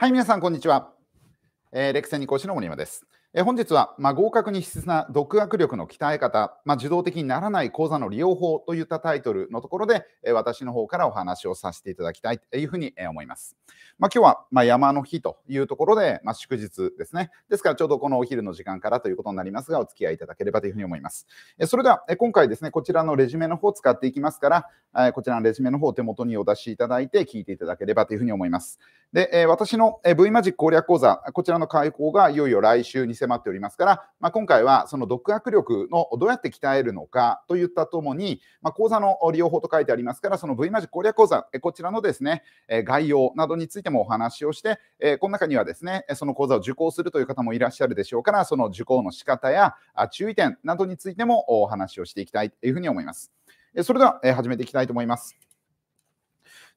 はい、皆さん、こんにちは。えー、レクセニ講師の森山です。え本日は、まあ、合格に必須な独学力の鍛え方、まあ、自動的にならない講座の利用法といったタイトルのところで、え私の方からお話をさせていただきたいというふうに思います。まあ、今日は、ま山の日というところで、ま祝日ですね。ですからちょうどこのお昼の時間からということになりますが、お付き合いいただければというふうに思います。えそれでは、え今回ですね、こちらのレジュメの方を使っていきますから、えこちらのレジュメの方を手元にお出しいただいて聞いていただければというふうに思います。で、え私の V マジック攻略講座、こちらの開講がいよいよ来週に迫迫っておりますから、まあ、今回はその独学力のどうやって鍛えるのかといったともに、まあ、講座の利用法と書いてありますから、その V マジ攻略講座、こちらのですね、概要などについてもお話をして、この中にはですね、その講座を受講するという方もいらっしゃるでしょうから、その受講の仕方や注意点などについてもお話をしていきたいというふうに思います。それでは始めていきたいと思います。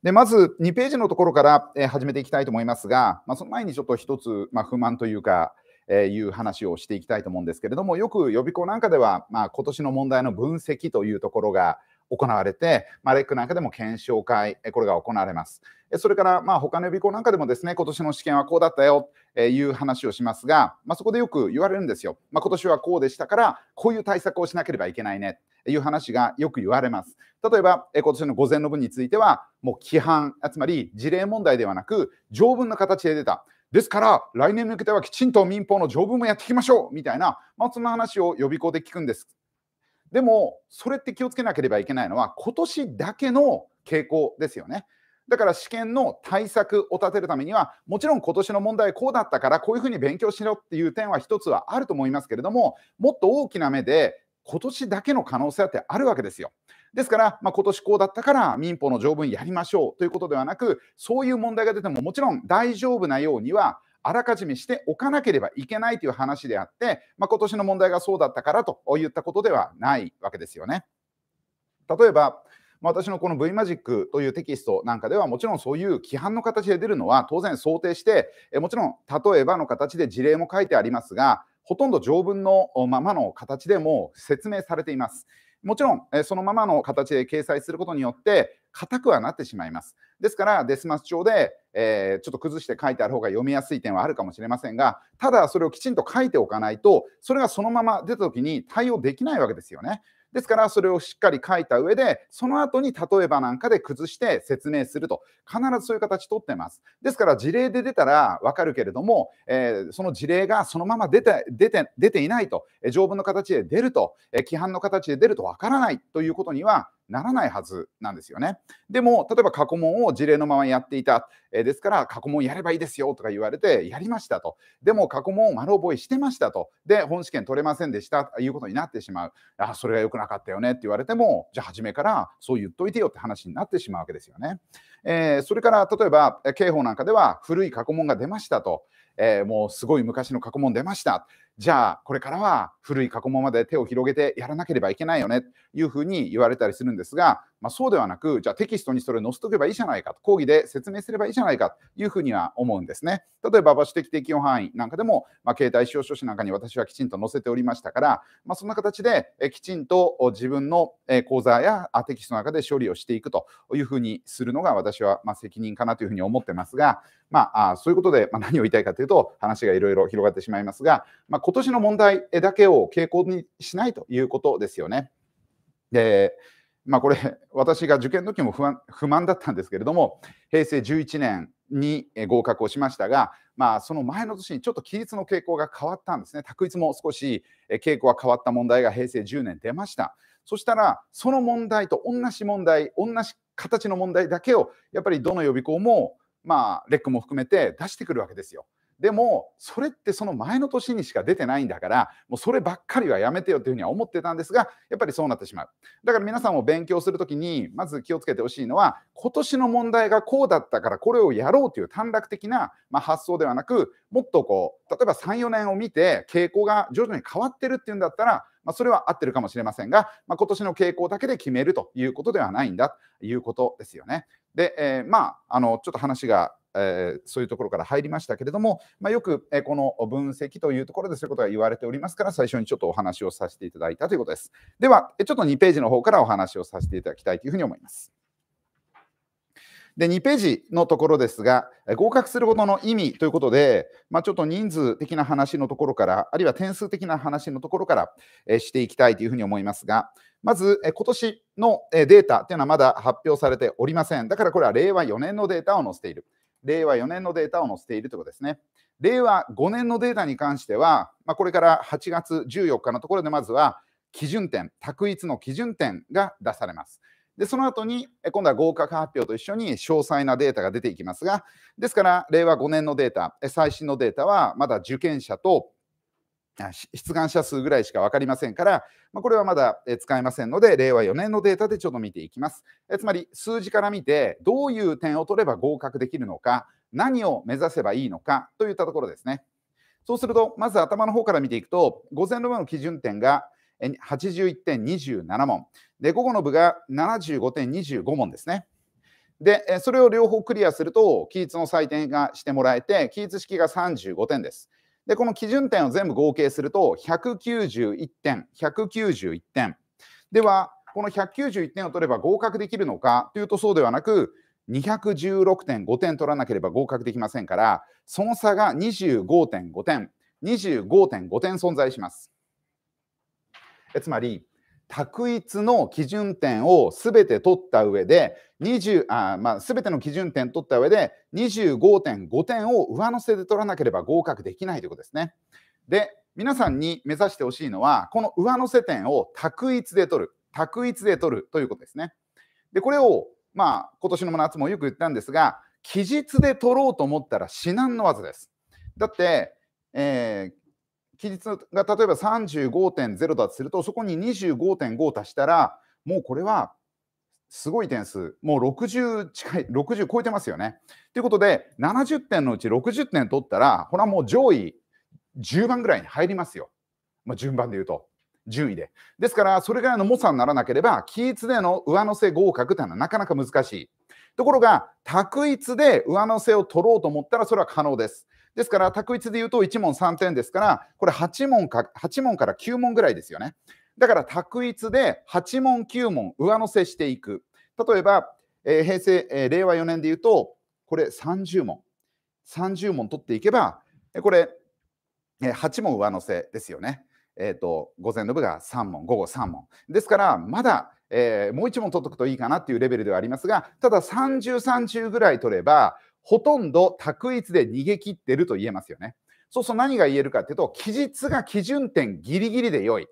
でまず2ページのところから始めていきたいと思いますが、まあ、その前にちょっと一つ、まあ、不満というか、えいう話をしていきたいと思うんですけれどもよく予備校なんかでは、まあ、今年の問題の分析というところが行われて、まあ、レックなんかでも検証会、これが行われます。それから、まあ、他の予備校なんかでもですね、今年の試験はこうだったよ、えいう話をしますが、まあ、そこでよく言われるんですよ。まあ、今年はこうでしたから、こういう対策をしなければいけないね、という話がよく言われます。例えば、今年の午前の分については、もう規範、つまり事例問題ではなく、条文の形で出た。ですから、来年に向けてはきちんと民法の条文もやっていきましょうみたいな、まあ、そんな話を予備校で聞くんです。でも、それって気をつけなければいけないのは、今年だけの傾向ですよね。だから試験の対策を立てるためには、もちろん今年の問題こうだったから、こういうふうに勉強しろっていう点は一つはあると思いますけれども、もっと大きな目で、今年だけの可能性だってあるわけですよ。ですから、まあ、今年こうだったから民法の条文やりましょうということではなく、そういう問題が出てももちろん大丈夫なようには、あらかじめしておかなければいけないという話であって、まあ、今年の問題がそうだったからといったことではないわけですよね。例えば、私のこの V マジックというテキストなんかではもちろんそういう規範の形で出るのは当然想定してもちろん例えばの形で事例も書いてありますがほとんど条文のままの形でも説明されています。もちろん、そのままの形で掲載することによって、硬くはなってしまいます。ですから、デスマス帳で、えー、ちょっと崩して書いてある方が読みやすい点はあるかもしれませんが、ただ、それをきちんと書いておかないと、それがそのまま出た時に対応できないわけですよね。ですから、それをしっかり書いた上で、その後に例えばなんかで崩して説明すると、必ずそういう形とってます。ですから、事例で出たらわかるけれども、えー、その事例がそのまま出て出て出ていないと、え条文の形で出ると、え規範の形で出るとわからないということには、ならないはずなんですよね。でも、例えば過去問を事例のままやっていた、えですから過去問やればいいですよとか言われて、やりましたと。でも、過去問を丸覚えしてましたと。で、本試験取れませんでしたということになってしまう。あ、それが良くなかったよねって言われても、じゃあ初めからそう言っといてよって話になってしまうわけですよね。えー、それから、例えば、刑法なんかでは古い過去問が出ましたと。えー、もうすごい昔の過去問出ました。じゃあこれからは古い過去問まで手を広げてやらなければいけないよねというふうに言われたりするんですが、まあ、そうではなくじゃあテキストにそれを載せとけばいいじゃないかと講義で説明すればいいじゃないかというふうには思うんですね例えば場所的適用範囲なんかでも、まあ、携帯使用書士なんかに私はきちんと載せておりましたから、まあ、そんな形できちんと自分の講座やテキストの中で処理をしていくというふうにするのが私はま責任かなというふうに思ってますが、まあ、そういうことで何を言いたいかというと話がいろいろ広がってしまいますが、ま今年の問題だけを傾向にしないということですよね。で、まあ、これ、私が受験の時も不安不満だったんですけれども、平成11年に合格をしましたが、まあ、その前の年にちょっと規律の傾向が変わったんですね。択一も少し傾向が変わった問題が平成10年出ました。そしたら、その問題と同じ問題、同じ形の問題だけを、やっぱりどの予備校も、まあ、レックも含めて出してくるわけですよ。でもそれってその前の年にしか出てないんだからもうそればっかりはやめてよっていうふうには思ってたんですがやっぱりそうなってしまうだから皆さんも勉強する時にまず気をつけてほしいのは今年の問題がこうだったからこれをやろうという短絡的な、まあ、発想ではなくもっとこう例えば34年を見て傾向が徐々に変わってるっていうんだったらまあ、それは合ってるかもしれませんが、まあ、今年の傾向だけで決めるということではないんだということですよね。で、えー、まあ、あの、ちょっと話がえー、そういうところから入りましたけれども、まあ、よく、えー、この分析というところでそういうことが言われておりますから、最初にちょっとお話をさせていただいたということです。では、ちょっと2ページの方からお話をさせていただきたいというふうに思います。で、2ページのところですが、合格することの意味ということで、まあ、ちょっと人数的な話のところから、あるいは点数的な話のところから、えしていきたいというふうに思いますが、まず、え今年のデータというのはまだ発表されておりません。だからこれは令和4年のデータを載せている。令和4年のデータを載せているということですね。令和5年のデータに関しては、まあ、これから8月14日のところでまずは基準点、択一の基準点が出されます。で、その後に、今度は合格発表と一緒に詳細なデータが出ていきますが、ですから、令和5年のデータ、最新のデータは、まだ受験者と出願者数ぐらいしか分かりませんから、まこれはまだ使えませんので、令和4年のデータでちょっと見ていきます。えつまり、数字から見て、どういう点を取れば合格できるのか、何を目指せばいいのかといったところですね。そうすると、まず頭の方から見ていくと、午前の部の基準点が81.27問、で午後の部が75.25問ですね。で、それを両方クリアすると、記述の採点がしてもらえて、記述式が35点です。で、この基準点を全部合計すると、191点、191点。では、この191点を取れば合格できるのかというとそうではなく、216.5点取らなければ合格できませんから、その差が25.5点、25.5点存在します。えつまり、択一の基準点を全て取った上で、20あまあ、全ての基準点取った上で、25.5点を上乗せで取らなければ合格できないということですね。で、皆さんに目指してほしいのは、この上乗せ点を択一で取る、択一で取るということですね。で、これを、まあ、今年の夏もよく言ったんですが、期日で取ろうと思ったら至難の技です。だって、えー、比率が例えば35.0だとすると、そこに25.5足したら、もうこれはすごい点数、もう60近い、60超えてますよね。ということで、70点のうち60点取ったら、これはもう上位10番ぐらいに入りますよ。まあ、順番で言うと、順位で。ですから、それぐらいの猛者にならなければ、期日での上乗せ合格というのはなかなか難しい。ところが、択一で上乗せを取ろうと思ったら、それは可能です。ですから、択一で言うと1問3点ですから、これ8問か、8問から9問ぐらいですよね。だから、択一で8問、9問上乗せしていく。例えば、えー、平成、えー、令和4年で言うと、これ30問。30問取っていけば、これ、えー、8問上乗せですよね。えっ、ー、と、午前の部が3問、午後3問。ですから、まだ、えー、もう1問取っとくといいかなっていうレベルではありますが、ただ30、30ぐらい取れば、ほとんど択一で逃げ切ってると言えますよね。そうすると何が言えるかっていうと、期日が基準点ギリギリで良い。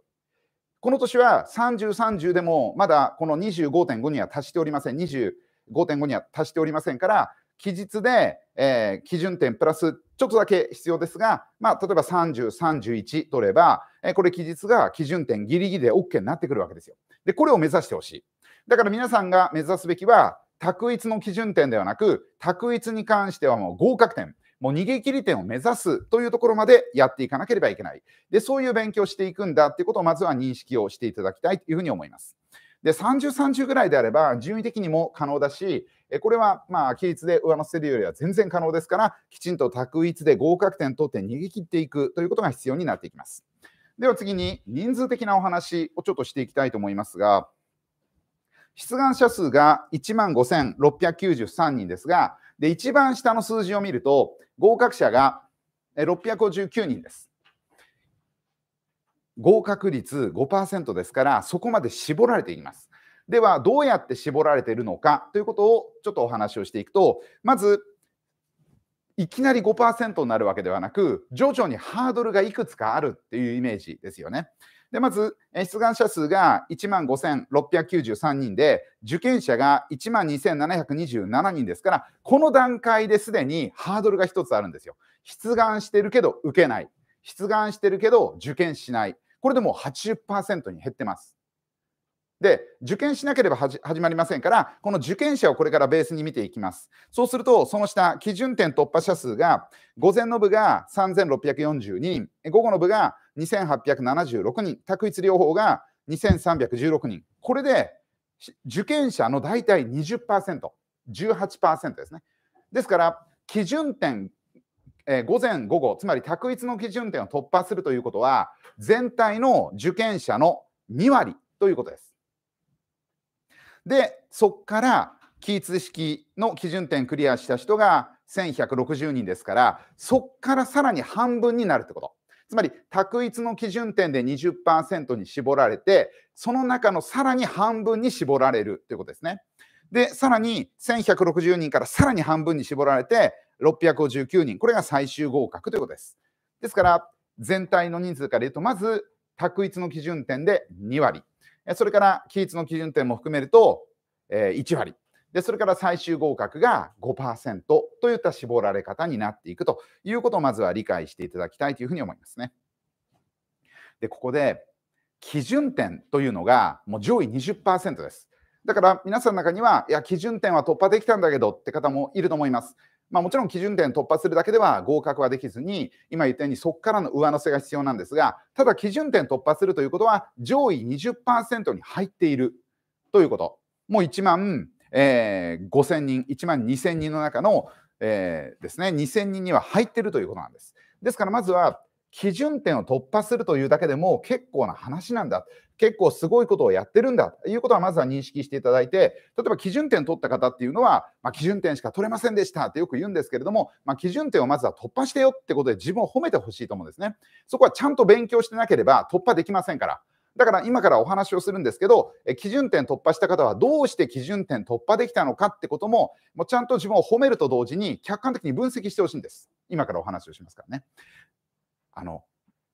この年は30、30でもまだこの25.5には達しておりません。25.5には達しておりませんから、期日で、えー、基準点プラスちょっとだけ必要ですが、まあ、例えば30、31取れば、えー、これ期日が基準点ギリギリで OK になってくるわけですよ。で、これを目指してほしい。だから皆さんが目指すべきは、択一の基準点ではなく、択一に関してはもう合格点、もう逃げ切り点を目指すというところまでやっていかなければいけない。で、そういう勉強していくんだっていうことをまずは認識をしていただきたいというふうに思います。で、30、30ぐらいであれば、順位的にも可能だし、これはまあ、規律で上乗せるよりは全然可能ですから、きちんと択一で合格点取って逃げ切っていくということが必要になっていきます。では次に人数的なお話をちょっとしていきたいと思いますが、出願者数が1万5693人ですが、で、一番下の数字を見ると、合格者が659人です。合格率5%ですから、そこまで絞られています。では、どうやって絞られているのかということをちょっとお話をしていくと、まず、いきなり5%になるわけではなく、徐々にハードルがいくつかあるっていうイメージですよね。で、まず、出願者数が1万5693人で、受験者が1万2727人ですから、この段階ですでにハードルが一つあるんですよ。出願してるけど受けない。出願してるけど受験しない。これでもう80%に減ってます。で、受験しなければ始まりませんから、この受験者をこれからベースに見ていきます。そうすると、その下、基準点突破者数が、午前の部が3 6 4 2人、午後の部が2876人、択一療法が2316人。これで、受験者の大体20%、18%ですね。ですから、基準点、えー、午前、午後、つまり択一の基準点を突破するということは、全体の受験者の2割ということです。で、そこから起立式の基準点クリアした人が1160人ですから、そこからさらに半分になるってこと。つまり、択一の基準点で20%に絞られて、その中のさらに半分に絞られるということですね。で、さらに1160人からさらに半分に絞られて、659人、これが最終合格ということです。ですから、全体の人数から言うと、まず、択一の基準点で2割。それから期日の基準点も含めると、え1割で、それから最終合格が5%といった絞られ方になっていくということをまずは理解していただきたいというふうに思いますね。で、ここで基準点というのがもう上位20%です。だから皆さんの中には、いや、基準点は突破できたんだけどって方もいると思います。まあ、もちろん基準点突破するだけでは合格はできずに、今言ったようにそこからの上乗せが必要なんですが、ただ基準点突破するということは、上位20%に入っているということ。もう1万、えー、5000人、1万2000人の中の、えー、ですね、2000人には入っているということなんです。ですから、まずは基準点を突破するというだけでも結構な話なんだ。結構すごいことをやってるんだということはまずは認識していただいて、例えば基準点取った方っていうのは、まあ、基準点しか取れませんでしたってよく言うんですけれども、まあ、基準点をまずは突破してよってことで自分を褒めてほしいと思うんですね。そこはちゃんと勉強してなければ突破できませんから。だから今からお話をするんですけど、基準点突破した方はどうして基準点突破できたのかってことも、もうちゃんと自分を褒めると同時に客観的に分析してほしいんです。今からお話をしますからね。あの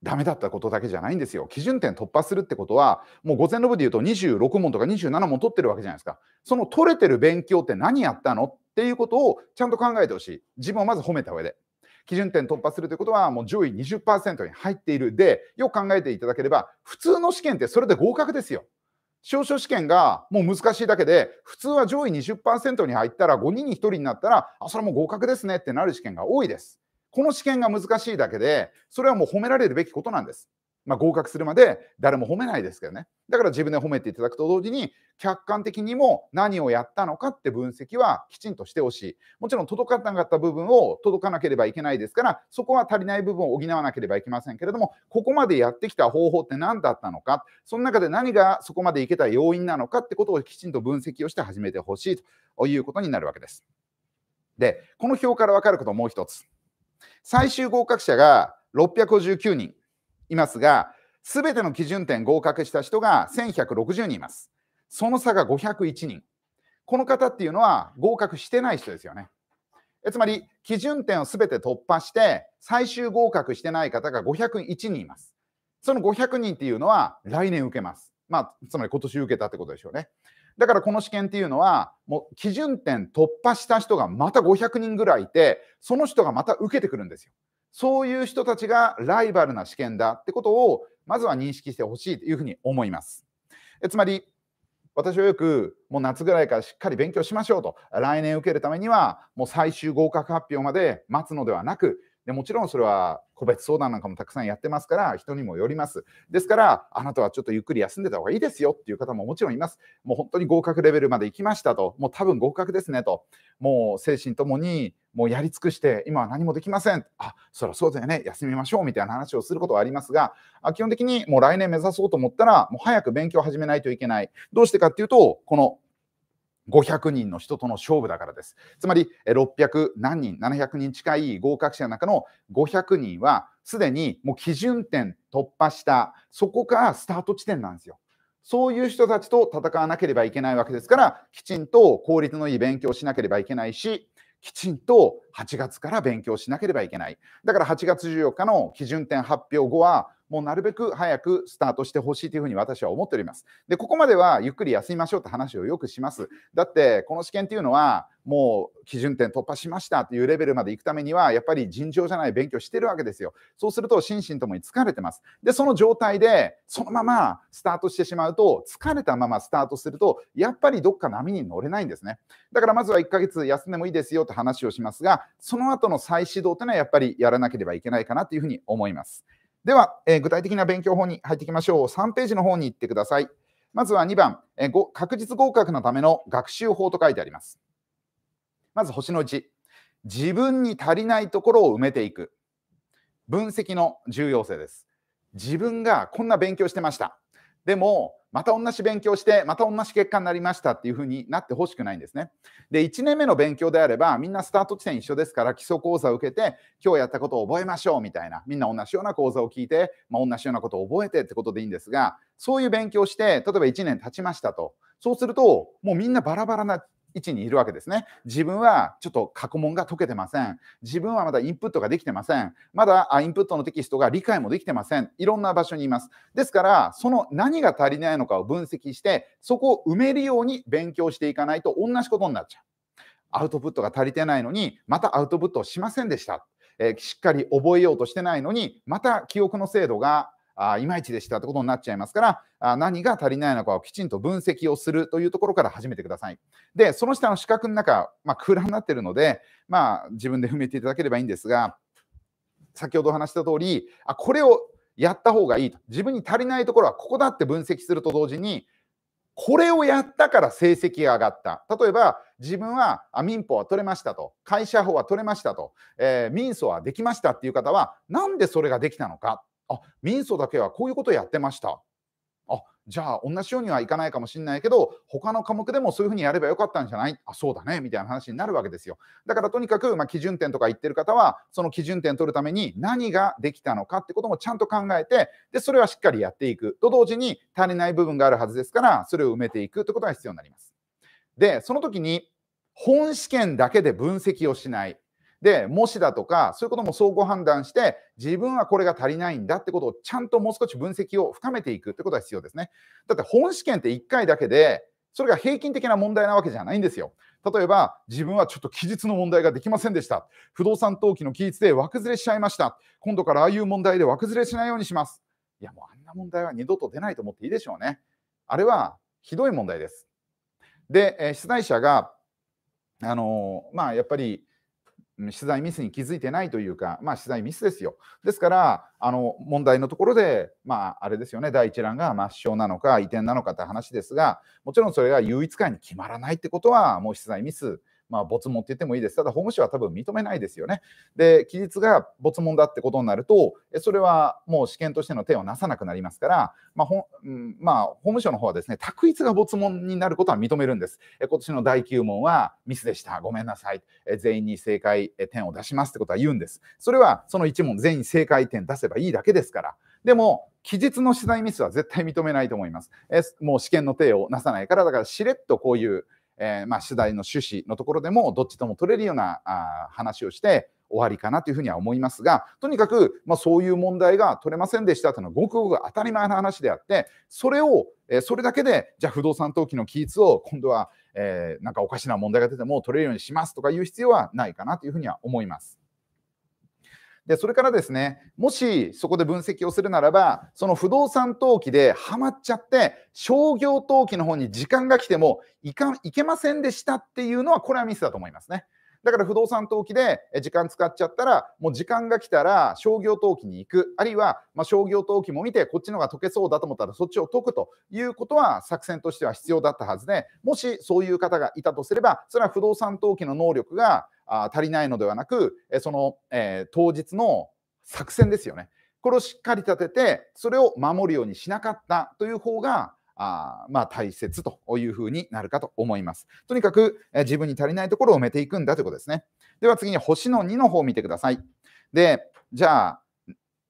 ダメだったことだけじゃないんですよ。基準点突破するってことは、もう午前の部で言うと26問とか27問取ってるわけじゃないですか。その取れてる勉強って何やったのっていうことをちゃんと考えてほしい。自分をまず褒めた上で。基準点突破するということは、もう上位20%に入っている。で、よく考えていただければ、普通の試験ってそれで合格ですよ。少書試験がもう難しいだけで、普通は上位20%に入ったら、5人に1人になったら、あ、それも合格ですねってなる試験が多いです。この試験が難しいだけで、それはもう褒められるべきことなんです。まあ、合格するまで誰も褒めないですけどね。だから自分で褒めていただくと同時に、客観的にも何をやったのかって分析はきちんとしてほしい。もちろん届かなかった部分を届かなければいけないですから、そこは足りない部分を補わなければいけませんけれども、ここまでやってきた方法って何だったのか、その中で何がそこまでいけた要因なのかってことをきちんと分析をして始めてほしいということになるわけです。で、この表から分かることもう一つ。最終合格者が659人いますが、すべての基準点合格した人が1160人います。その差が501人。この方っていうのは合格してない人ですよね。つまり、基準点をすべて突破して、最終合格してない方が501人います。その500人っていうのは来年受けます。まあ、つまり今年受けたってことでしょうね。だからこの試験っていうのは、もう基準点突破した人がまた500人ぐらいいて、その人がまた受けてくるんですよ。そういう人たちがライバルな試験だってことを、まずは認識してほしいというふうに思います。えつまり、私はよくもう夏ぐらいからしっかり勉強しましょうと来年受けるためにはもう最終合格発表まで待つのではなくでもちろんそれは個別相談なんかもたくさんやってますから人にもよります。ですからあなたはちょっとゆっくり休んでた方がいいですよっていう方ももちろんいます。もう本当に合格レベルまで行きましたと、もう多分合格ですねと、もう精神ともにもうやり尽くして今は何もできません。あ、そりゃそうだよね、休みましょうみたいな話をすることはありますが、基本的にもう来年目指そうと思ったらもう早く勉強を始めないといけない。どうしてかっていうと、この500人の人との勝負だからです。つまり、600何人、700人近い合格者の中の500人は、すでにもう基準点突破した、そこからスタート地点なんですよ。そういう人たちと戦わなければいけないわけですから、きちんと効率のいい勉強をしなければいけないし、きちんと8月から勉強しなければいけない。だから8月14日の基準点発表後は、もうなるべく早くスタートしてほしいというふうに私は思っております。で、ここまではゆっくり休みましょうって話をよくします。だって、この試験っていうのは、もう基準点突破しましたというレベルまで行くためには、やっぱり尋常じゃない勉強してるわけですよ。そうすると、心身ともに疲れてます。で、その状態で、そのままスタートしてしまうと、疲れたままスタートすると、やっぱりどっか波に乗れないんですね。だから、まずは1ヶ月休んでもいいですよって話をしますが、その後の再始動っていうのは、やっぱりやらなければいけないかなというふうに思います。では、えー、具体的な勉強法に入っていきましょう。3ページの方に行ってください。まずは2番、えー、確実合格のための学習法と書いてあります。まず星の1、自分に足りないところを埋めていく。分析の重要性です。自分がこんな勉強してました。でも、また同じ勉強して、また同じ結果になりましたっていうふうになってほしくないんですね。で、1年目の勉強であれば、みんなスタート地点一緒ですから、基礎講座を受けて、今日やったことを覚えましょうみたいな、みんな同じような講座を聞いて、まあ、同じようなことを覚えてってことでいいんですが、そういう勉強して、例えば1年経ちましたと。そうすると、もうみんなバラバラな位置にいるわけですね。自分はちょっと過去問が解けてません。自分はまだインプットができてません。まだインプットのテキストが理解もできてません。いろんな場所にいます。ですから、その何が足りないのかを分析して、そこを埋めるように勉強していかないと同じことになっちゃう。アウトプットが足りてないのに、またアウトプットをしませんでした。えー、しっかり覚えようとしてないのに、また記憶の精度があいまいちでしたってことになっちゃいますからあ何が足りないのかをきちんと分析をするというところから始めてください。でその下の四角の中、まあ、空欄になってるので、まあ、自分で埋めていただければいいんですが先ほどお話した通りあこれをやった方がいいと自分に足りないところはここだって分析すると同時にこれをやったから成績が上がった。例えば、自分は民法は取れましたと、会社法は取れましたと、えー、民訴はできましたっていう方は、なんでそれができたのかあ民訴だけはこういうことやってましたあじゃあ同じようにはいかないかもしれないけど他の科目でもそういうふうにやればよかったんじゃないあそうだねみたいな話になるわけですよだからとにかく、まあ、基準点とか言ってる方はその基準点取るために何ができたのかってこともちゃんと考えてでそれはしっかりやっていくと同時に足りない部分があるはずですからそれを埋めていくってことが必要になりますでその時に本試験だけで分析をしないで、もしだとか、そういうことも相互判断して、自分はこれが足りないんだってことをちゃんともう少し分析を深めていくってことが必要ですね。だって本試験って1回だけで、それが平均的な問題なわけじゃないんですよ。例えば、自分はちょっと期日の問題ができませんでした。不動産登記の期日で枠ずれしちゃいました。今度からああいう問題で枠ずれしないようにします。いや、もうあんな問題は二度と出ないと思っていいでしょうね。あれはひどい問題です。で、えー、出題者が、あのー、まあ、やっぱり取材ミスに気づいてないというか、まあ、取材ミスですよ。ですから、あの問題のところで、まあ、あれですよね、第一欄が抹消なのか移転なのかって話ですが、もちろんそれが唯一感に決まらないってことは、もう取材ミスまあ、没問って言ってもいいです。ただ、法務省は多分認めないですよね。で、期日が没問だってことになると、それはもう試験としての手をなさなくなりますから、まあほうんまあ、法務省の方はですね、択一が没問になることは認めるんです。え今年の第9問はミスでした。ごめんなさい。え全員に正解点を出しますってことは言うんです。それはその1問全員正解点出せばいいだけですから。でも、期日の取材ミスは絶対認めないと思います。えもう試験の手をなさないから、だからしれっとこういう、えー、まあ、主題の趣旨のところでもどっちとも取れるようなあ話をして終わりかなというふうには思いますがとにかく、まあ、そういう問題が取れませんでしたというのはごくごく当たり前の話であってそれを、えー、それだけでじゃあ不動産登記の規律を今度は、えー、なんかおかしな問題が出ても取れるようにしますとかいう必要はないかなというふうには思います。で、それからですね、もしそこで分析をするならば、その不動産登記でハマっちゃって、商業登記の方に時間が来てもいかいけませんでしたっていうのは、これはミスだと思いますね。だから不動産登記で時間使っちゃったら、もう時間が来たら商業登記に行く、あるいはま商業登記も見て、こっちの方が解けそうだと思ったらそっちを解くということは作戦としては必要だったはずで、もしそういう方がいたとすれば、それは不動産登記の能力があ足りないのではなく、その、えー、当日の作戦ですよね。これをしっかり立てて、それを守るようにしなかったという方が、あまあ、大切というふうになるかと思います。とにかく、えー、自分に足りないところを埋めていくんだということですね。では次に星の2の方を見てください。で、じゃあ、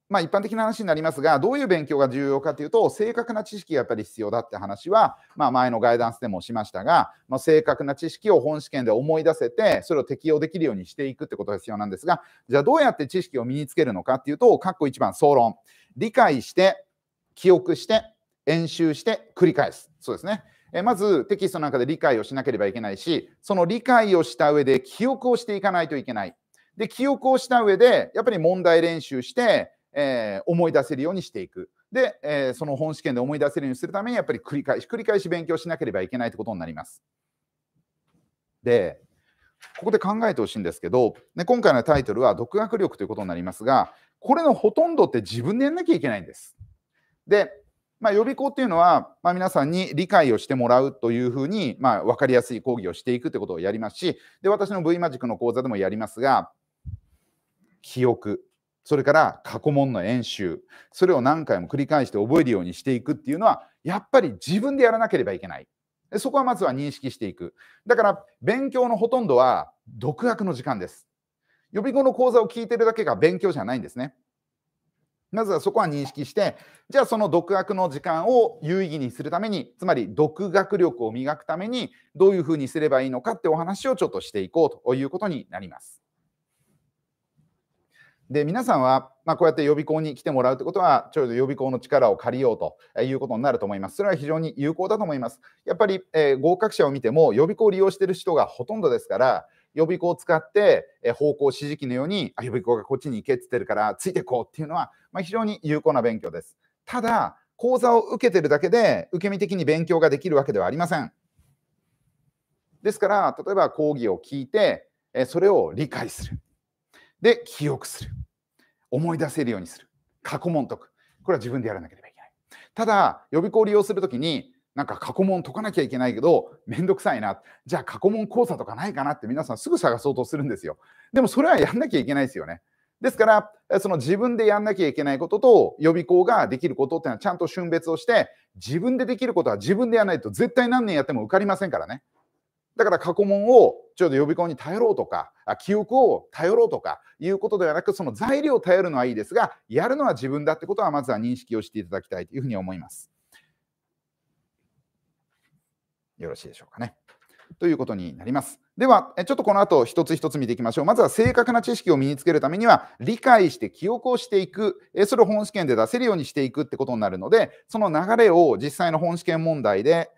まあ、一般的な話になりますが、どういう勉強が重要かというと、正確な知識がやっぱり必要だって話は、まあ、前のガイダンスでもしましたが、まあ、正確な知識を本試験で思い出せて、それを適用できるようにしていくってことが必要なんですが、じゃあどうやって知識を身につけるのかっていうと、括弧1番、総論。理解して、記憶して、演習して、繰り返す。そうですね。えまずテキストなんかで理解をしなければいけないし、その理解をした上で記憶をしていかないといけない。で、記憶をした上で、やっぱり問題練習して、えー、思い出せるようにしていく。で、えー、その本試験で思い出せるようにするために、やっぱり繰り返し繰り返し勉強しなければいけないということになります。で、ここで考えてほしいんですけど、ね、今回のタイトルは独学力ということになりますが、これのほとんどって自分でやんなきゃいけないんです。で、まあ、予備校っていうのは、まあ、皆さんに理解をしてもらうというふうに、まあ、分かりやすい講義をしていくってことをやりますし、で私の V マジックの講座でもやりますが、記憶、それから過去問の演習、それを何回も繰り返して覚えるようにしていくっていうのは、やっぱり自分でやらなければいけない。そこはまずは認識していく。だから、勉強のほとんどは独学の時間です。予備校の講座を聞いてるだけが勉強じゃないんですね。まずはそこは認識して、じゃあその独学の時間を有意義にするために、つまり独学力を磨くために、どういうふうにすればいいのかってお話をちょっとしていこうということになります。で皆さんは、まあ、こうやって予備校に来てもらうということは、ちょうど予備校の力を借りようということになると思います。それは非常に有効だと思います。やっぱり、えー、合格者を見ても、予備校を利用している人がほとんどですから、予備校を使って、えー、方向指示器のようにあ、予備校がこっちに行けって言ってるから、ついていこうっていうのは、まあ、非常に有効な勉強です。ただ、講座を受けてるだけで、受け身的に勉強ができるわけではありません。ですから、例えば講義を聞いて、えー、それを理解する。で、記憶する。思い出せるようにする。過去問解く。これは自分でやらなければいけない。ただ、予備校を利用するときに、なんか過去問解かなきゃいけないけど、めんどくさいな。じゃあ過去問講座とかないかなって皆さんすぐ探そうとするんですよ。でもそれはやんなきゃいけないですよね。ですから、その自分でやんなきゃいけないことと予備校ができることっていうのはちゃんと春別をして、自分でできることは自分でやらないと絶対何年やっても受かりませんからね。だから過去問をちょうど予備校に頼ろうとか、記憶を頼ろうとかいうことではなく、その材料を頼るのはいいですが、やるのは自分だってことはまずは認識をしていただきたいというふうに思います。よろしいでしょうかね。ということになります。では、ちょっとこの後一つ一つ見ていきましょう。まずは正確な知識を身につけるためには、理解して記憶をしていく、それを本試験で出せるようにしていくってことになるので、その流れを実際の本試験問題で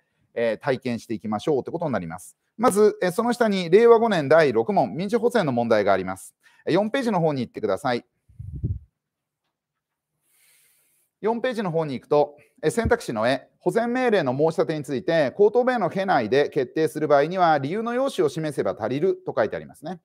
体験していきましょうってことになります。まず、その下に令和5年第6問、民事補正の問題があります。4ページの方に行ってください。4ページの方に行くと、選択肢の絵、保全命令の申し立てについて、口頭弁の家内で決定する場合には、理由の用紙を示せば足りると書いてありますね。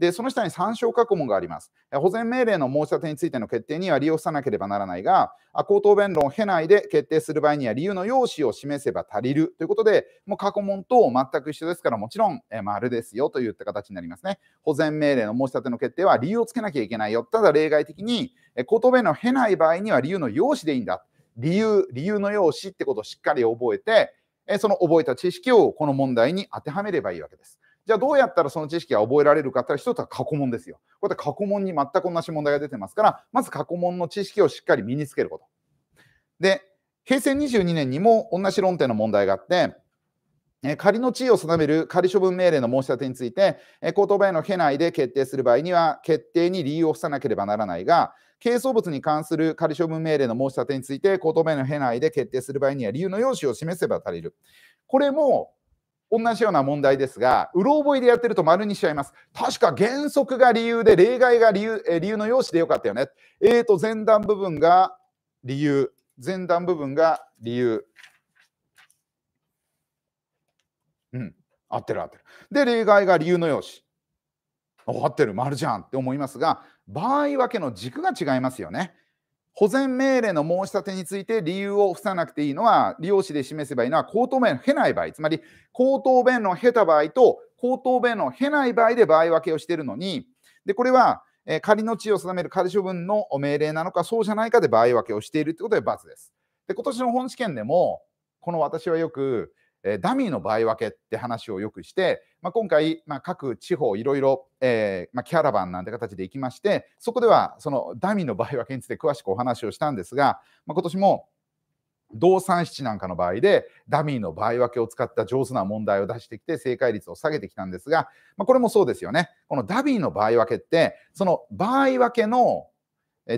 で、その下に参照過去問があります。保全命令の申し立てについての決定には利用さなければならないが、口頭弁論を経ないで決定する場合には理由の用紙を示せば足りるということで、もう過去問と全く一緒ですから、もちろん、え丸ですよといった形になりますね。保全命令の申し立ての決定は理由をつけなきゃいけないよ。ただ例外的に、口頭弁論を経ない場合には理由の用紙でいいんだ。理由、理由の用紙ってことをしっかり覚えて、その覚えた知識をこの問題に当てはめればいいわけです。じゃあどうやったらその知識が覚えられるかって一つは過去問ですよ。こうやって過去問に全く同じ問題が出てますから、まず過去問の知識をしっかり身につけること。で、平成22年にも同じ論点の問題があって、え仮の地位を定める仮処分命令の申し立てについて、え口頭弁への家内で決定する場合には、決定に理由を付さなければならないが、係争物に関する仮処分命令の申し立てについて、口頭弁への家内で決定する場合には、理由の用紙を示せば足りる。これも同じような問題ですが、うろ覚えでやってると丸にしちゃいます。確か原則が理由で、例外が理由、え理由の用紙でよかったよね。えーと、前段部分が理由。前段部分が理由。うん、合ってる合ってる。で、例外が理由の用紙。合ってる、丸じゃんって思いますが、場合分けの軸が違いますよね。保全命令の申し立てについて理由を付さなくていいのは、利用紙で示せばいいのは、口頭弁の経ない場合、つまり口頭弁の経た場合と口頭弁の経ない場合で場合分けをしているのに、でこれは、えー、仮の地位を定める仮処分の命令なのか、そうじゃないかで場合分けをしているということで罰です。で今年の本試験でも、この私はよく、えー、ダミーの場合分けって話をよくして、まあ、今回、まあ、各地方いろいろ、えー、まあ、キャラバンなんて形で行きまして、そこではそのダミーの場合分けについて詳しくお話をしたんですが、まあ、今年も同産七なんかの場合でダミーの場合分けを使った上手な問題を出してきて正解率を下げてきたんですが、まあ、これもそうですよね。このダミーの場合分けってその場合分けの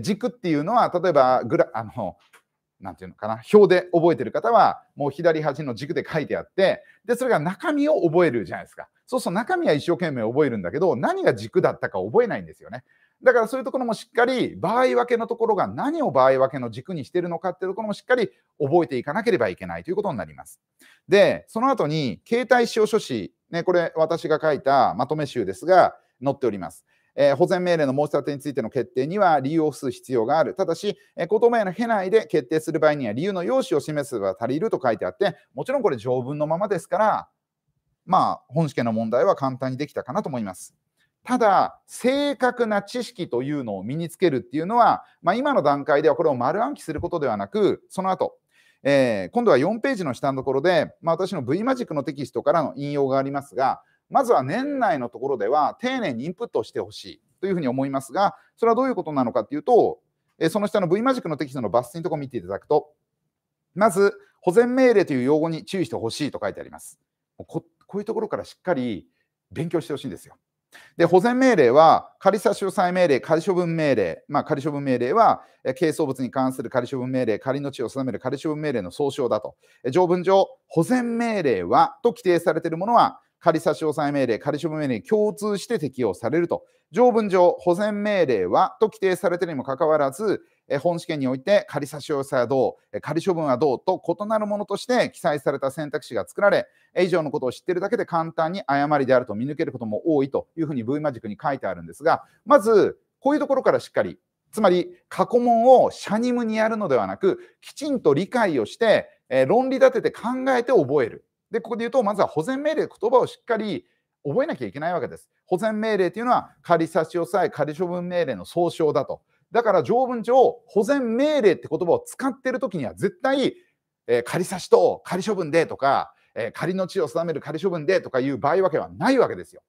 軸っていうのは例えばグラあのなんていうのかな、表で覚えてる方は、もう左端の軸で書いてあって、で、それが中身を覚えるじゃないですか。そうすると中身は一生懸命覚えるんだけど、何が軸だったか覚えないんですよね。だからそういうところもしっかり、場合分けのところが何を場合分けの軸にしてるのかっていうところもしっかり覚えていかなければいけないということになります。で、その後に、携帯使用書士、ね、これ私が書いたまとめ集ですが、載っております。えー、保全命令の申し立てについての決定には理由を付す必要がある。ただし、えー、言葉の経内で決定する場合には理由の要旨を示すが足りると書いてあって、もちろんこれ条文のままですから、まあ、本試験の問題は簡単にできたかなと思います。ただ、正確な知識というのを身につけるっていうのは、まあ、今の段階ではこれを丸暗記することではなく、その後、えー、今度は4ページの下のところで、まあ、私の V マジックのテキストからの引用がありますが、まずは年内のところでは丁寧にインプットしてほしいというふうに思いますが、それはどういうことなのかっていうと、えその下の V マジックのテキストの抜粋のところを見ていただくと、まず、保全命令という用語に注意してほしいと書いてあります。ここういうところからしっかり勉強してほしいんですよ。で、保全命令は、仮差し押さえ命令、仮処分命令、まあ、仮処分命令は、係争物に関する仮処分命令、仮の地を定める仮処分命令の総称だと。条文上、保全命令はと規定されているものは、仮差し押さえ命令、仮処分命令に共通して適用されると。条文上、保全命令はと規定されているにもかかわらず、本試験において仮差し押さえはどう、仮処分はどうと異なるものとして記載された選択肢が作られ、以上のことを知っているだけで簡単に誤りであると見抜けることも多いというふうに V マジックに書いてあるんですが、まず、こういうところからしっかり、つまり過去問をシャニムにやるのではなく、きちんと理解をして、論理立てて考えて覚える。で、ここで言うと、まずは保全命令、言葉をしっかり覚えなきゃいけないわけです。保全命令というのは、仮差し押さえ、仮処分命令の総称だと。だから条文上、保全命令って言葉を使ってる時には、絶対、えー、仮差しと仮処分でとか、えー、仮の地を定める仮処分でとかいう場合わけはないわけですよ。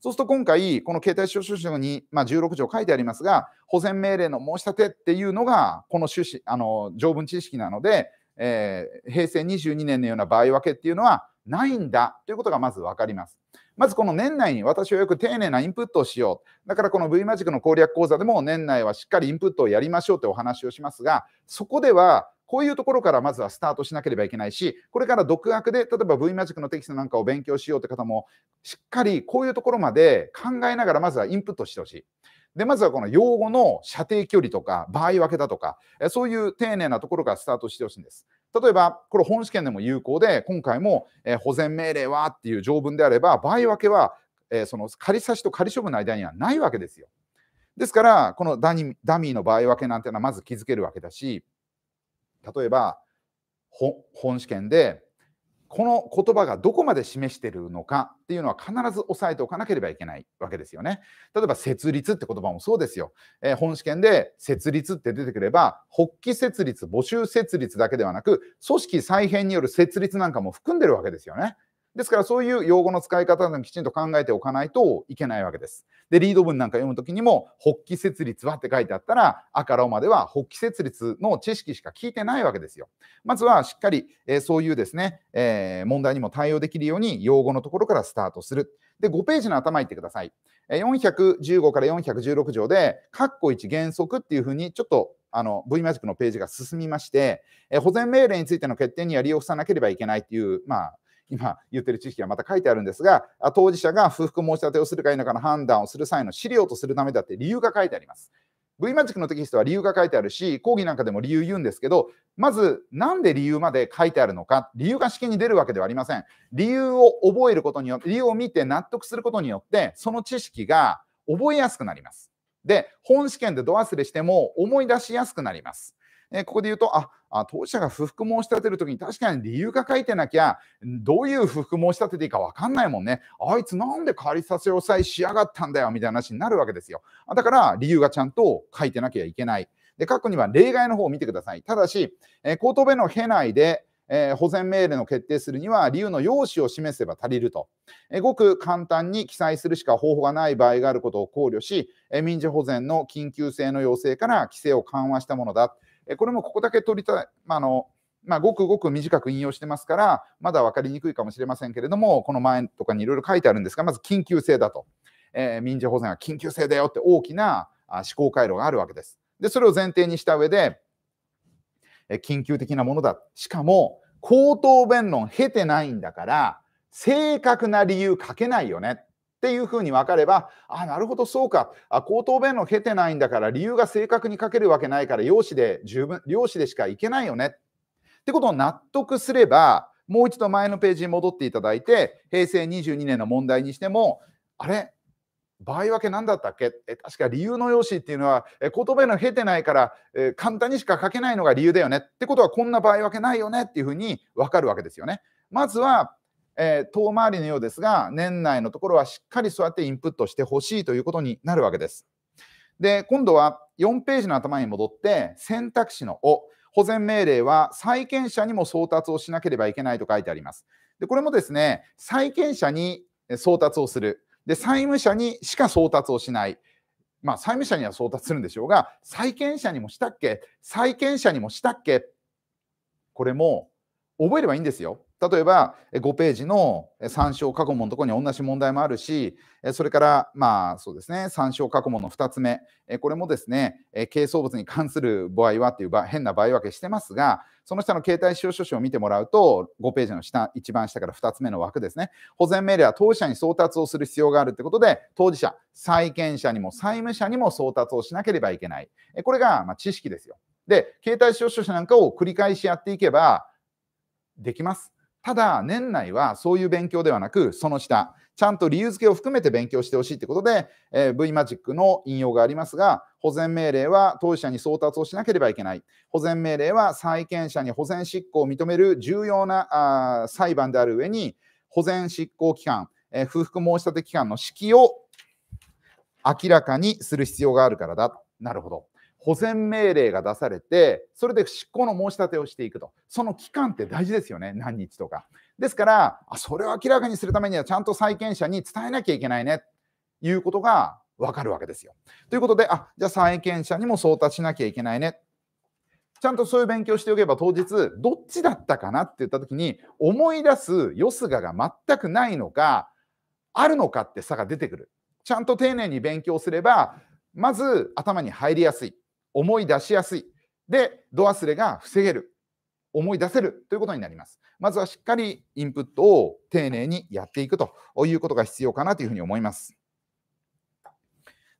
そうすると今回、この携帯使用書書に、まあ、16条書いてありますが、保全命令の申し立てっていうのが、この趣旨、あの条文知識なので、えー、平成22年のような場合分けっていうのは、ないんだということがまず分かります。まずこの年内に私はよく丁寧なインプットをしよう。だからこの V マジックの攻略講座でも年内はしっかりインプットをやりましょうってお話をしますが、そこではこういうところからまずはスタートしなければいけないし、これから独学で、例えば V マジックのテキストなんかを勉強しようって方も、しっかりこういうところまで考えながらまずはインプットしてほしい。で、まずはこの用語の射程距離とか、場合分けだとか、そういう丁寧なところからスタートしてほしいんです。例えば、これ本試験でも有効で、今回も、えー、保全命令はっていう条文であれば、場合分けは、えー、その仮差しと仮処分の間にはないわけですよ。ですから、このダミーの場合分けなんていうのはまず気づけるわけだし、例えば、本試験で、この言葉がどこまで示しているのかっていうのは必ず押さえておかなければいけないわけですよね。例えば、設立って言葉もそうですよ。えー、本試験で設立って出てくれば、発起設立、募集設立だけではなく、組織再編による設立なんかも含んでるわけですよね。ですからそういう用語の使い方などきちんと考えておかないといけないわけです。で、リード文なんか読むときにも、発起設立はって書いてあったら、赤ロまでは発起設立の知識しか聞いてないわけですよ。まずはしっかり、えー、そういうですね、えー、問題にも対応できるように用語のところからスタートする。で、5ページの頭いってください。415から416条で、括弧1原則っていうふうにちょっとあの V マジックのページが進みまして、えー、保全命令についての決定には利用さなければいけないっていう、まあ、今言ってる知識はまた書いてあるんですが、当事者が不服申し立てをするか否かの判断をする際の資料とするためだって理由が書いてあります。V マジックのテキストは理由が書いてあるし、講義なんかでも理由言うんですけど、まず、なんで理由まで書いてあるのか、理由が試験に出るわけではありません。理由を覚えることによって、理由を見て納得することによって、その知識が覚えやすくなります。で、本試験で度忘れしても思い出しやすくなります。えここで言うと、あ、あ当事者が不服申し立てるときに確かに理由が書いてなきゃ、どういう不服申し立てていいか分かんないもんね。あいつなんで仮差し押さえしやがったんだよみたいな話になるわけですよ。だから理由がちゃんと書いてなきゃいけない。で、過去には例外の方を見てください。ただし、え口頭弁の部内で、えー、保全命令の決定するには理由の用紙を示せば足りると、えー、ごく簡単に記載するしか方法がない場合があることを考慮し、えー、民事保全の緊急性の要請から規制を緩和したものだ。これもここだけ取りたい、まあ、のまあ、ごくごく短く引用してますから、まだ分かりにくいかもしれませんけれども、この前とかにいろいろ書いてあるんですが、まず緊急性だと。えー、民事保全は緊急性だよって大きな思考回路があるわけです。で、それを前提にした上で、えー、緊急的なものだ。しかも、口頭弁論経てないんだから、正確な理由書けないよね。っていうふうに分かれば、あ、なるほど、そうか。あ、口頭弁論経てないんだから、理由が正確に書けるわけないから、用紙で十分、用紙でしかいけないよね。ってことを納得すれば、もう一度前のページに戻っていただいて、平成22年の問題にしても、あれ場合分け何だったっけえ確か理由の用紙っていうのは、え言葉の経てないから、え簡単にしか書けないのが理由だよねってことはこんな場合分けないよねっていうふうに分かるわけですよね。まずはえー、遠回りのようですが、年内のところはしっかりそうやってインプットしてほしいということになるわけです。で、今度は4ページの頭に戻って、選択肢のお、保全命令は債権者にも送達をしなければいけないと書いてあります。で、これもですね、債権者に送達をする。で、債務者にしか送達をしない。まあ、債務者には送達するんでしょうが、債権者にもしたっけ債権者にもしたっけこれも覚えればいいんですよ。例えば5ページの参照過去問のところに同じ問題もあるし、それからまあそうですね、参照過去問の2つ目、これもですね、軽装物に関する場合はっていう変な場合分けしてますが、その下の携帯使用書士を見てもらうと、5ページの下、一番下から2つ目の枠ですね、保全命令は当事者に送達をする必要があるということで、当事者、債権者にも債務者にも送達をしなければいけない。これがま知識ですよ。で、携帯使用書士なんかを繰り返しやっていけば、できます。ただ、年内はそういう勉強ではなく、その下、ちゃんと理由付けを含めて勉強してほしいということで、えー、V マジックの引用がありますが、保全命令は当事者に送達をしなければいけない。保全命令は債権者に保全執行を認める重要なあ裁判である上に、保全執行機関、えー、不服申立期間の指揮を明らかにする必要があるからだ。なるほど。保全命令が出されて、それで執行の申し立てをしていくと。その期間って大事ですよね、何日とか。ですから、あそれを明らかにするためには、ちゃんと債権者に伝えなきゃいけないね、ということが分かるわけですよ。ということで、あじゃあ債権者にも送達しなきゃいけないね。ちゃんとそういう勉強しておけば当日どっちだったかなって言った時に思い出すよすがが全くないのかあるのかって差が出てくるちゃんと丁寧に勉強すればまず頭に入りやすい思い出しやすい。で、度忘れが防げる。思い出せるということになります。まずはしっかりインプットを丁寧にやっていくということが必要かなというふうに思います。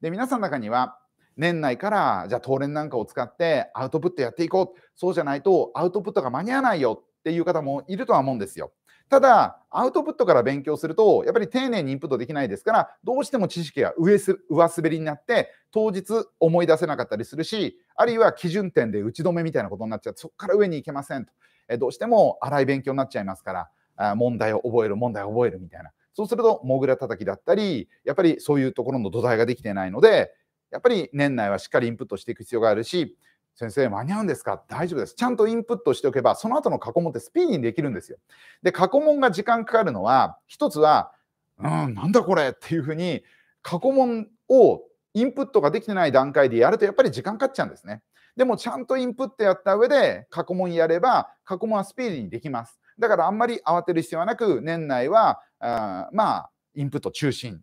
で、皆さんの中には、年内からじゃあ当連なんかを使ってアウトプットやっていこう。そうじゃないとアウトプットが間に合わないよっていう方もいるとは思うんですよ。ただ、アウトプットから勉強すると、やっぱり丁寧にインプットできないですから、どうしても知識が上す上滑りになって、当日思い出せなかったりするし、あるいは基準点で打ち止めみたいなことになっちゃって、そこから上に行けませんと。えどうしても荒い勉強になっちゃいますから、あ問題を覚える、問題を覚えるみたいな。そうすると、もぐら叩きだったり、やっぱりそういうところの土台ができてないので、やっぱり年内はしっかりインプットしていく必要があるし、先生、間に合うんですか大丈夫です。ちゃんとインプットしておけば、その後の過去問ってスピーディーにできるんですよ。で、過去問が時間かかるのは、一つは、うん、なんだこれっていうふうに、過去問をインプットができてない段階でやると、やっぱり時間かかっちゃうんですね。でも、ちゃんとインプットやった上で、過去問やれば、過去問はスピーディーにできます。だから、あんまり慌てる必要はなく、年内は、あまあ、インプット中心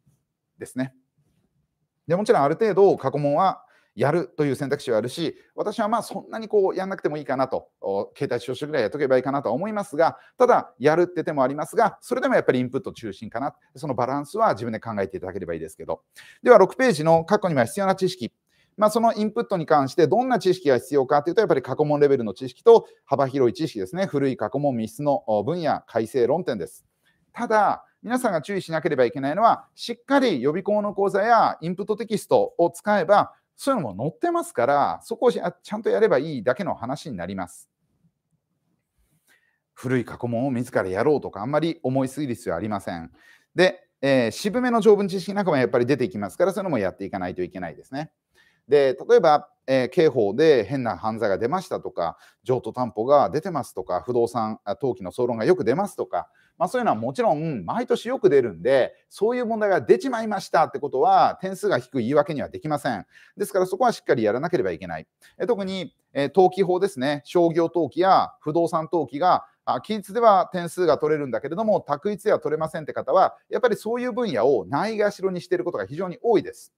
ですね。でもちろん、ある程度、過去問はやるという選択肢はあるし、私はまあそんなにこうやんなくてもいいかなと、携帯使用ぐらいやっとけばいいかなとは思いますが、ただ、やるって手もありますが、それでもやっぱりインプット中心かな、そのバランスは自分で考えていただければいいですけど。では、6ページの過去には必要な知識。まあ、そのインプットに関してどんな知識が必要かというと、やっぱり過去問レベルの知識と幅広い知識ですね、古い過去問密室の分野、改正論点です。ただ、皆さんが注意しなければいけないのは、しっかり予備校の講座やインプットテキストを使えば、そういうのも載ってますから、そこをちゃんとやればいいだけの話になります。古い過去問を自らやろうとか、あんまり思いすぎる必要ありません。で、えー、渋めの条文知識なんかもやっぱり出てきますから、そういうのもやっていかないといけないですね。で、例えば、えー、刑法で変な犯罪が出ましたとか、譲渡担保が出てますとか、不動産登記の総論がよく出ますとか、まあ、そういうのはもちろん毎年よく出るんで、そういう問題が出ちまいましたってことは、点数が低い言い訳にはできません。ですからそこはしっかりやらなければいけない。え特に、えー、登記法ですね、商業登記や不動産登記があ期では点数が取れるんだけれども、択一では取れませんって方は、やっぱりそういう分野をないがしろにしていることが非常に多いです。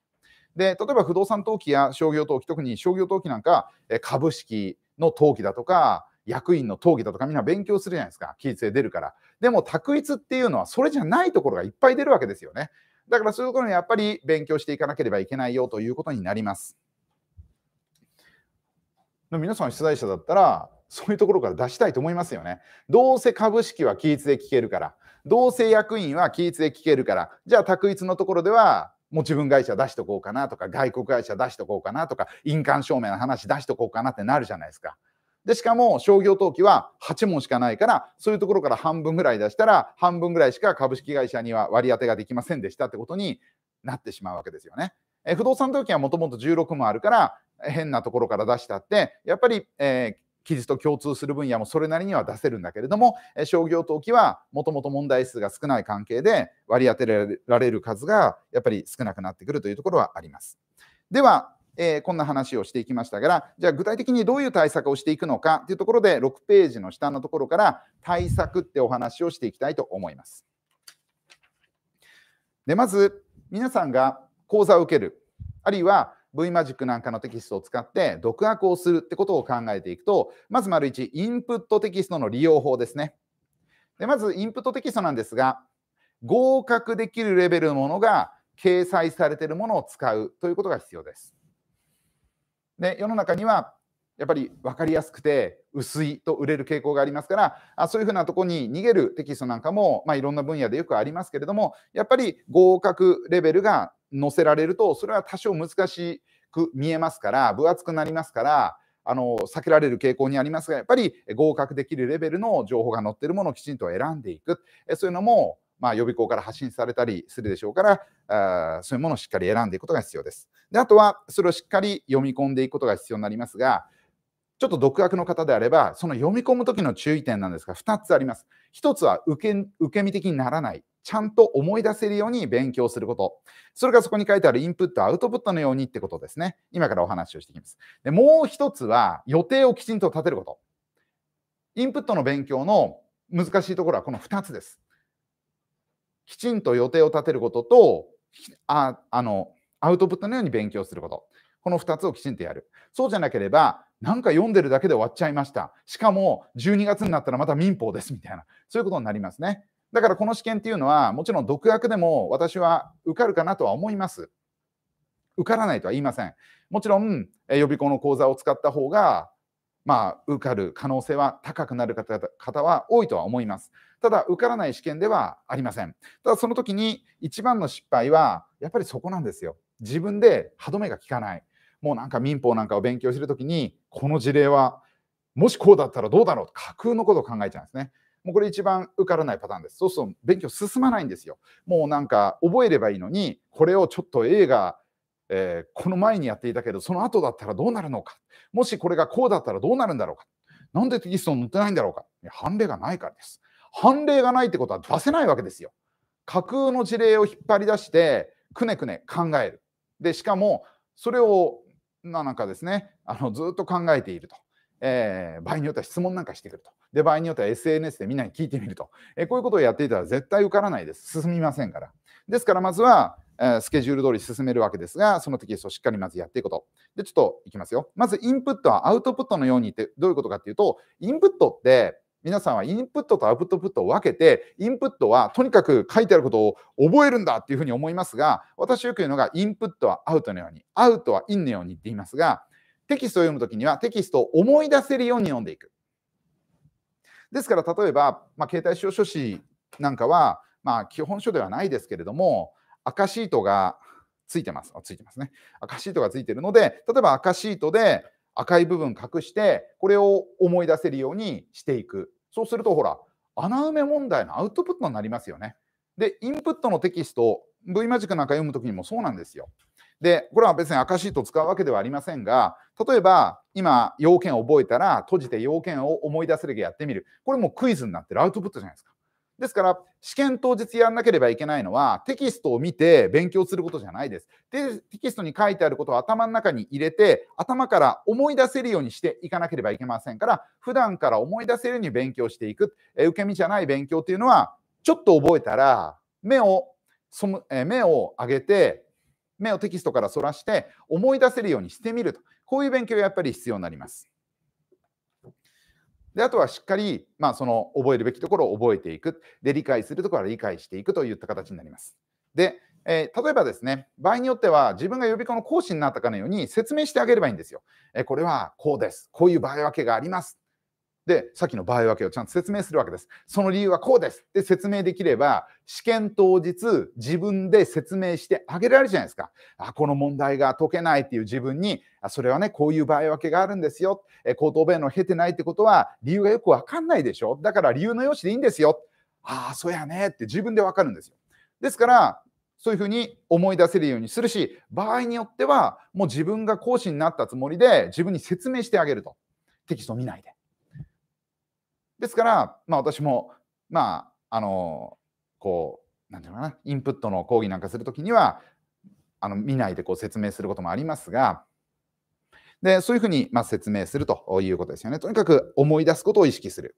で、例えば不動産登記や商業登記、特に商業登記なんか、株式の登記だとか、役員の登記だとかみんな勉強するじゃないですか。期日で出るから。でも、択一っていうのはそれじゃないところがいっぱい出るわけですよね。だからそういうところにやっぱり勉強していかなければいけないよということになります。皆さん出題者だったら、そういうところから出したいと思いますよね。どうせ株式は期日で聞けるから、どうせ役員は期日で聞けるから、じゃあ、択一のところでは持ち分会社出しとこうかなとか、外国会社出しとこうかなとか、印鑑証明の話出しとこうかなってなるじゃないですか。で、しかも商業登記は8問しかないから、そういうところから半分ぐらい出したら、半分ぐらいしか株式会社には割り当てができませんでしたってことになってしまうわけですよね。え不動産登記はもともと16もあるから、変なところから出したって、やっぱり、えー記述と共通する分野もそれなりには出せるんだけれども、え商業登記はもともと問題数が少ない関係で割り当てられる数がやっぱり少なくなってくるというところはあります。では、えー、こんな話をしていきましたから、じゃあ具体的にどういう対策をしていくのかというところで、6ページの下のところから対策ってお話をしていきたいと思います。でまず、皆さんが講座を受ける、あるいは V マジックなんかのテキストを使って独学をするってことを考えていくと、まず丸一インプットテキストの利用法ですね。でまずインプットテキストなんですが、合格できるレベルのものが掲載されているものを使うということが必要です。で世の中にはやっぱり分かりやすくて薄いと売れる傾向がありますからあそういうふうなとこに逃げるテキストなんかも、まあ、いろんな分野でよくありますけれどもやっぱり合格レベルが載せられると、それは多少難しく見えますから、分厚くなりますから、あの避けられる傾向にありますが、やっぱり合格できるレベルの情報が載っているものをきちんと選んでいく、えそういうのも、まあ、予備校から発信されたりするでしょうから、あそういうものをしっかり選んでいくことが必要です。であとは、それをしっかり読み込んでいくことが必要になりますが、ちょっと独学の方であれば、その読み込む時の注意点なんですが、2つあります。1つは受け受け身的にならない。ちゃんと思い出せるように勉強すること。それがそこに書いてあるインプット、アウトプットのようにってことですね。今からお話をしていきます。でもう一つは、予定をきちんと立てること。インプットの勉強の難しいところはこの2つです。きちんと予定を立てることと、ああのアウトプットのように勉強すること。この2つをきちんとやる。そうじゃなければ、なんか読んでるだけで終わっちゃいました。しかも、12月になったらまた民法ですみたいな、そういうことになりますね。だからこの試験っていうのは、もちろん独学でも私は受かるかなとは思います。受からないとは言いません。もちろん、予備校の講座を使った方が、まあ、受かる可能性は高くなる方は多いとは思います。ただ、受からない試験ではありません。ただ、その時に一番の失敗は、やっぱりそこなんですよ。自分で歯止めが効かない。もうなんか民法なんかを勉強してる時に、この事例は、もしこうだったらどうだろうと架空のことを考えちゃうんですね。もうこれ一番受からないパターンです。そうすると勉強進まないんですよ。もうなんか覚えればいいのに、これをちょっと A が、えー、この前にやっていたけど、その後だったらどうなるのか。もしこれがこうだったらどうなるんだろうか。なんでテキストに載ってないんだろうか。判例がないからです。判例がないってことは出せないわけですよ。架空の事例を引っ張り出して、くねくね考える。で、しかも、それを、なんかですね、あのずっと考えていると。えー、場合によっては質問なんかしてくると。で、場合によっては SNS でみんなに聞いてみると。えこういうことをやっていたら絶対受からないです。進みませんから。ですから、まずは、えスケジュール通り進めるわけですが、そのテキストをしっかりまずやっていくこと。で、ちょっといきますよ。まず、インプットはアウトプットのようにって、どういうことかっていうと、インプットって、皆さんはインプットとアウトプットを分けて、インプットはとにかく書いてあることを覚えるんだっていうふうに思いますが、私よく言うのが、インプットはアウトのように、アウトはインのようにって言いますが、テキストを読むときにはテキストを思い出せるように読んでいく。ですから例えば、まあ、携帯使用書士なんかは、まあ、基本書ではないですけれども赤シートがついてますあついてますね赤シートがついてるので例えば赤シートで赤い部分隠してこれを思い出せるようにしていくそうするとほら穴埋め問題のアウトプットになりますよねでインプットのテキスト V マジックなんか読む時にもそうなんですよで、これは別に赤シートを使うわけではありませんが、例えば今、要件を覚えたら、閉じて要件を思い出せるけやってみる。これもクイズになってるアウトプットじゃないですか。ですから、試験当日やらなければいけないのは、テキストを見て勉強することじゃないです。でテキストに書いてあることを頭の中に入れて、頭から思い出せるようにしていかなければいけませんから、普段から思い出せるように勉強していく。え受け身じゃない勉強っていうのは、ちょっと覚えたら、目をそえ目を上げて、目をテキストからそらして思い出せるようにしてみるとこういう勉強がやっぱり必要になります。であとはしっかり、まあ、その覚えるべきところを覚えていくで理解するところは理解していくといった形になります。で、えー、例えばですね場合によっては自分が予備校の講師になったかのように説明してあげればいいんですよ。えー、これはこうですこういう場合分けがありますで、さっきの場合分けをちゃんと説明するわけです。その理由はこうですで、説明できれば、試験当日自分で説明してあげられるじゃないですか。あ、この問題が解けないっていう自分に、あそれはね、こういう場合分けがあるんですよ。え口頭弁論を経てないってことは、理由がよく分かんないでしょ。だから理由の用紙でいいんですよ。ああ、そうやねって自分で分かるんですよ。ですから、そういうふうに思い出せるようにするし、場合によっては、もう自分が講師になったつもりで、自分に説明してあげると。テキスト見ないで。ですから、まあ、私も、まあ、あのこうなんていうかなインプットの講義なんかするときにはあの見ないでこう説明することもありますがでそういうふうに、まあ、説明するということですよね。とにかく思い出すことを意識する。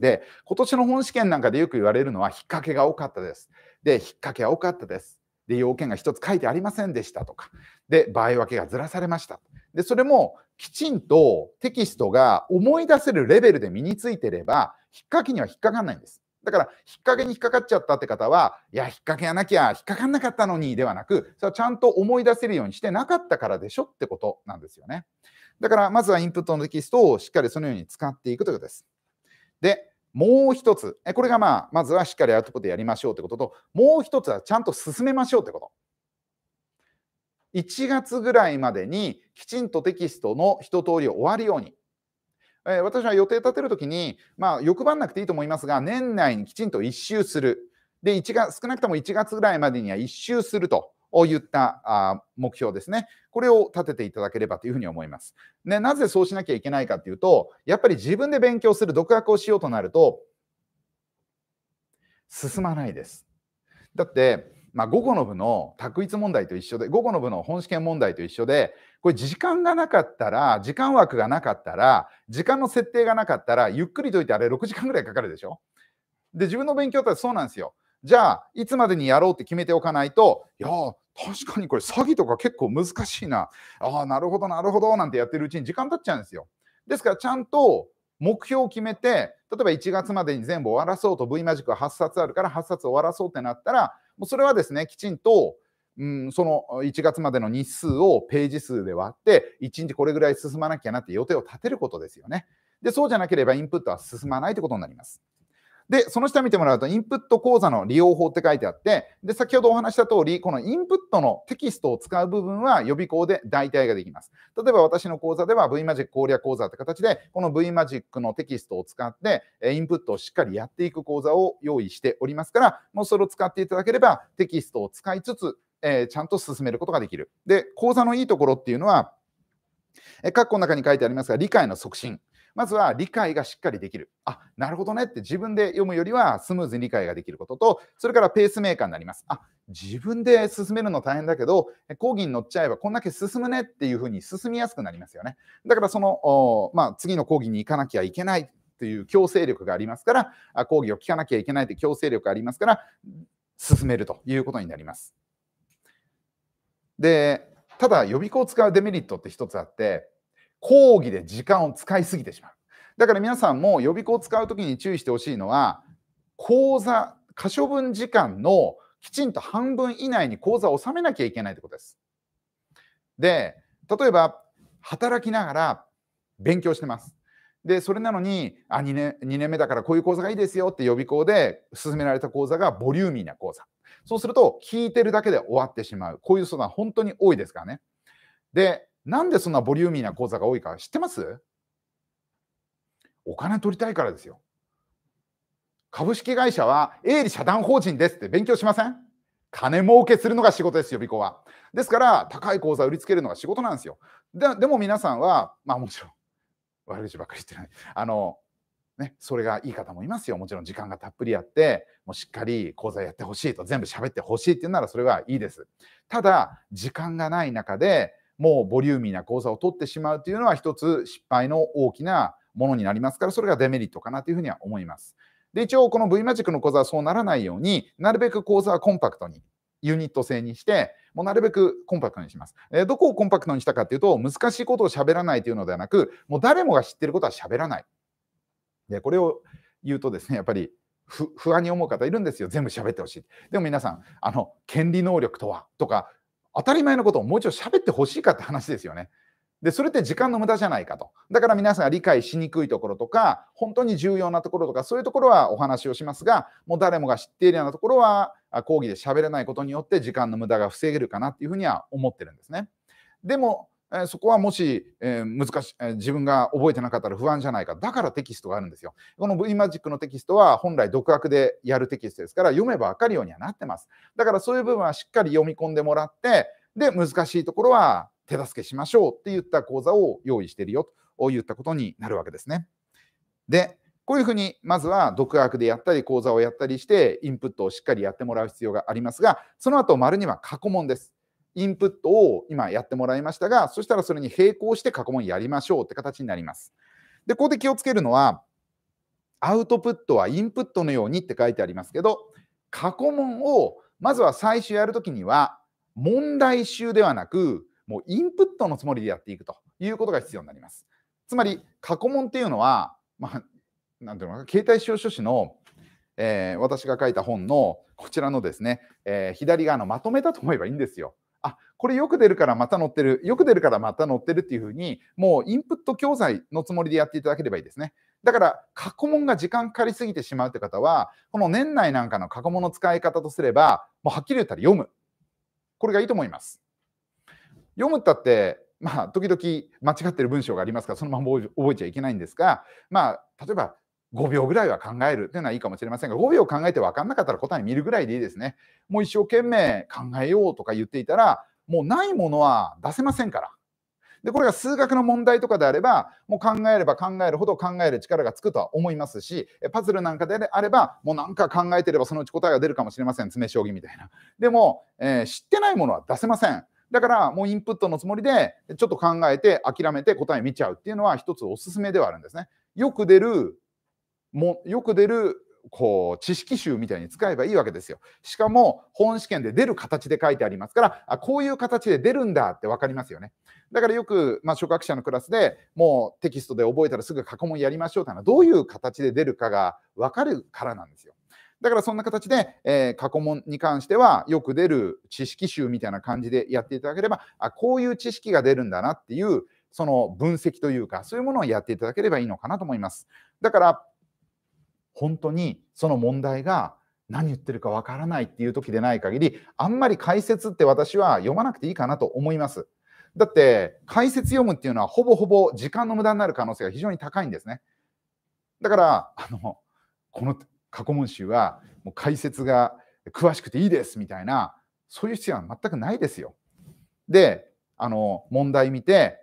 で今年の本試験なんかでよく言われるのは引っ掛けが多かったです。で引っ掛けは多かったです。で要件が1つ書いてありませんでしたとかで場合分けがずらされました。でそれもきちんとテキストが思い出せるレベルで身についてれば、引っかきには引っかかんないんです。だから、引っ掛けに引っかかっちゃったって方は、いや、引っ掛けやなきゃ、引っかかんなかったのに、ではなく、それはちゃんと思い出せるようにしてなかったからでしょってことなんですよね。だから、まずはインプットのテキストをしっかりそのように使っていくということです。で、もう一つ、これがまあ、まずはしっかりアウトプットやりましょうってことと、もう一つはちゃんと進めましょうってこと。1月ぐらいまでにきちんとテキストの一通りを終わるように、えー、私は予定立てるときに、まあ、欲張んなくていいと思いますが年内にきちんと1周するで1月少なくとも1月ぐらいまでには1周すると。いったあ目標ですね。これを立てていただければというふうに思います。ね、なぜそうしなきゃいけないかというと、やっぱり自分で勉強する、独学をしようとなると、進まないです。だって、まあ、午後の部の択一問題と一緒で、午後の部の本試験問題と一緒で、これ時間がなかったら、時間枠がなかったら、時間の設定がなかったら、ゆっくりといてあれ6時間ぐらいかかるでしょで、自分の勉強ってそうなんですよ。じゃあ、いつまでにやろうって決めておかないと、いや確かにこれ詐欺とか結構難しいな。ああ、なるほど、なるほど、なんてやってるうちに時間経っちゃうんですよ。ですから、ちゃんと目標を決めて、例えば1月までに全部終わらそうと V マジック8冊あるから8冊終わらそうってなったら、もうそれはですね、きちんと、うん、その1月までの日数をページ数で割って、1日これぐらい進まなきゃなって予定を立てることですよね。で、そうじゃなければインプットは進まないということになります。で、その下見てもらうと、インプット講座の利用法って書いてあって、で、先ほどお話した通り、このインプットのテキストを使う部分は予備校で代替ができます。例えば私の講座では VMagic 攻略講座って形で、この VMagic のテキストを使って、インプットをしっかりやっていく講座を用意しておりますから、もうそれを使っていただければ、テキストを使いつつ、えー、ちゃんと進めることができる。で、講座のいいところっていうのは、え括弧の中に書いてありますが、理解の促進。まずは理解がしっかりできる。あ、なるほどねって自分で読むよりはスムーズに理解ができることと、それからペースメーカーになります。あ、自分で進めるの大変だけど、講義に乗っちゃえばこんだけ進むねっていうふうに進みやすくなりますよね。だからその、まあ、次の講義に行かなきゃいけないという強制力がありますから、講義を聞かなきゃいけないという強制力がありますから、進めるということになります。で、ただ予備校を使うデメリットって一つあって、講義で時間を使いすぎてしまう。だから皆さんも予備校を使う時に注意してほしいのは、講座、可処分時間のきちんと半分以内に講座を収めなきゃいけないということです。で、例えば、働きながら勉強してます。で、それなのに、あ2年、2年目だからこういう講座がいいですよって予備校で勧められた講座がボリューミーな講座。そうすると、聞いてるだけで終わってしまう。こういう相談、本当に多いですからね。で、なんでそんなボリューミーな口座が多いか知ってますお金取りたいからですよ。株式会社は営利社団法人ですって勉強しません金儲けするのが仕事です、予備校は。ですから、高い口座売りつけるのが仕事なんですよ。ででも皆さんは、まあもちろん、悪口ばっかり言ってない。あの、ね、それがいい方もいますよ。もちろん時間がたっぷりあって、もうしっかり講座やってほしいと、全部喋ってほしいっていうならそれはいいです。ただ、時間がない中で、もうボリューミーな講座を取ってしまうというのは一つ失敗の大きなものになりますからそれがデメリットかなというふうには思います。で一応この V マジックの講座はそうならないようになるべく講座はコンパクトにユニット制にしてもうなるべくコンパクトにします。えー、どこをコンパクトにしたかっていうと難しいことを喋らないというのではなくもう誰もが知ってることは喋らない。でこれを言うとですねやっぱり不安に思う方いるんですよ全部喋ってほしい。でも皆さんあの権利能力とはとか当たり前のことをもう一度喋ってほしいかって話ですよね。で、それって時間の無駄じゃないかと。だから皆さんが理解しにくいところとか、本当に重要なところとか、そういうところはお話をしますが、もう誰もが知っているようなところは、講義で喋れないことによって時間の無駄が防げるかなっていうふうには思ってるんですね。でも、えそこはもし、え難しい、え自分が覚えてなかったら不安じゃないか。だからテキストがあるんですよ。この V マジックのテキストは本来独学でやるテキストですから、読めばわかるようにはなってます。だからそういう部分はしっかり読み込んでもらって、で、難しいところは手助けしましょうって言った講座を用意してるよと言ったことになるわけですね。で、こういうふうに、まずは独学でやったり、講座をやったりして、インプットをしっかりやってもらう必要がありますが、その後、丸には過去問です。インプットを今やってもらいましたが、そしたらそれに並行して過去問やりましょうって形になります。で、ここで気をつけるのは、アウトプットはインプットのようにって書いてありますけど、過去問をまずは最初やるときには、問題集ではなく、もうインプットのつもりでやっていくということが必要になります。つまり、過去問っていうのは、まあ、なんていうのかな、携帯使用書士の、えー、私が書いた本のこちらのですね、えー、左側のまとめたと思えばいいんですよ。あこれよく出るからまた載ってる、よく出るからまた載ってるっていうふうに、もうインプット教材のつもりでやっていただければいいですね。だから、過去問が時間かかりすぎてしまうって方は、この年内なんかの過去問の使い方とすれば、もうはっきり言ったら読む。これがいいと思います。読むったって、まあ、時々間違ってる文章がありますから、そのまま覚えちゃいけないんですが、まあ、例えば、5秒ぐらいは考えるっていうのはいいかもしれませんが、5秒考えて分かんなかったら答え見るぐらいでいいですね。もう一生懸命考えようとか言っていたら、もうないものは出せませんから。で、これが数学の問題とかであれば、もう考えれば考えるほど考える力がつくとは思いますし、パズルなんかであれば、もうなんか考えてればそのうち答えが出るかもしれません。詰将棋みたいな。でも、えー、知ってないものは出せません。だからもうインプットのつもりでちょっと考えて諦めて答え見ちゃうっていうのは一つおすすめではあるんですね。よく出るもよく出るこう知識集みたいに使えばいいわけですよ。しかも本試験で出る形で書いてありますからあこういう形で出るんだって分かりますよね。だからよく、まあ、初学者のクラスでもうテキストで覚えたらすぐ過去問やりましょうというのはどういう形で出るかが分かるからなんですよ。だからそんな形で、えー、過去問に関してはよく出る知識集みたいな感じでやっていただければあこういう知識が出るんだなっていうその分析というかそういうものをやっていただければいいのかなと思います。だから本当にその問題が何言ってるかわからないっていう時でない限り、あんまり解説って私は読まなくていいかなと思います。だって、解説読むっていうのはほぼほぼ時間の無駄になる可能性が非常に高いんですね。だから、あの、この過去問集はもう解説が詳しくていいですみたいな、そういう必要は全くないですよ。で、あの、問題見て、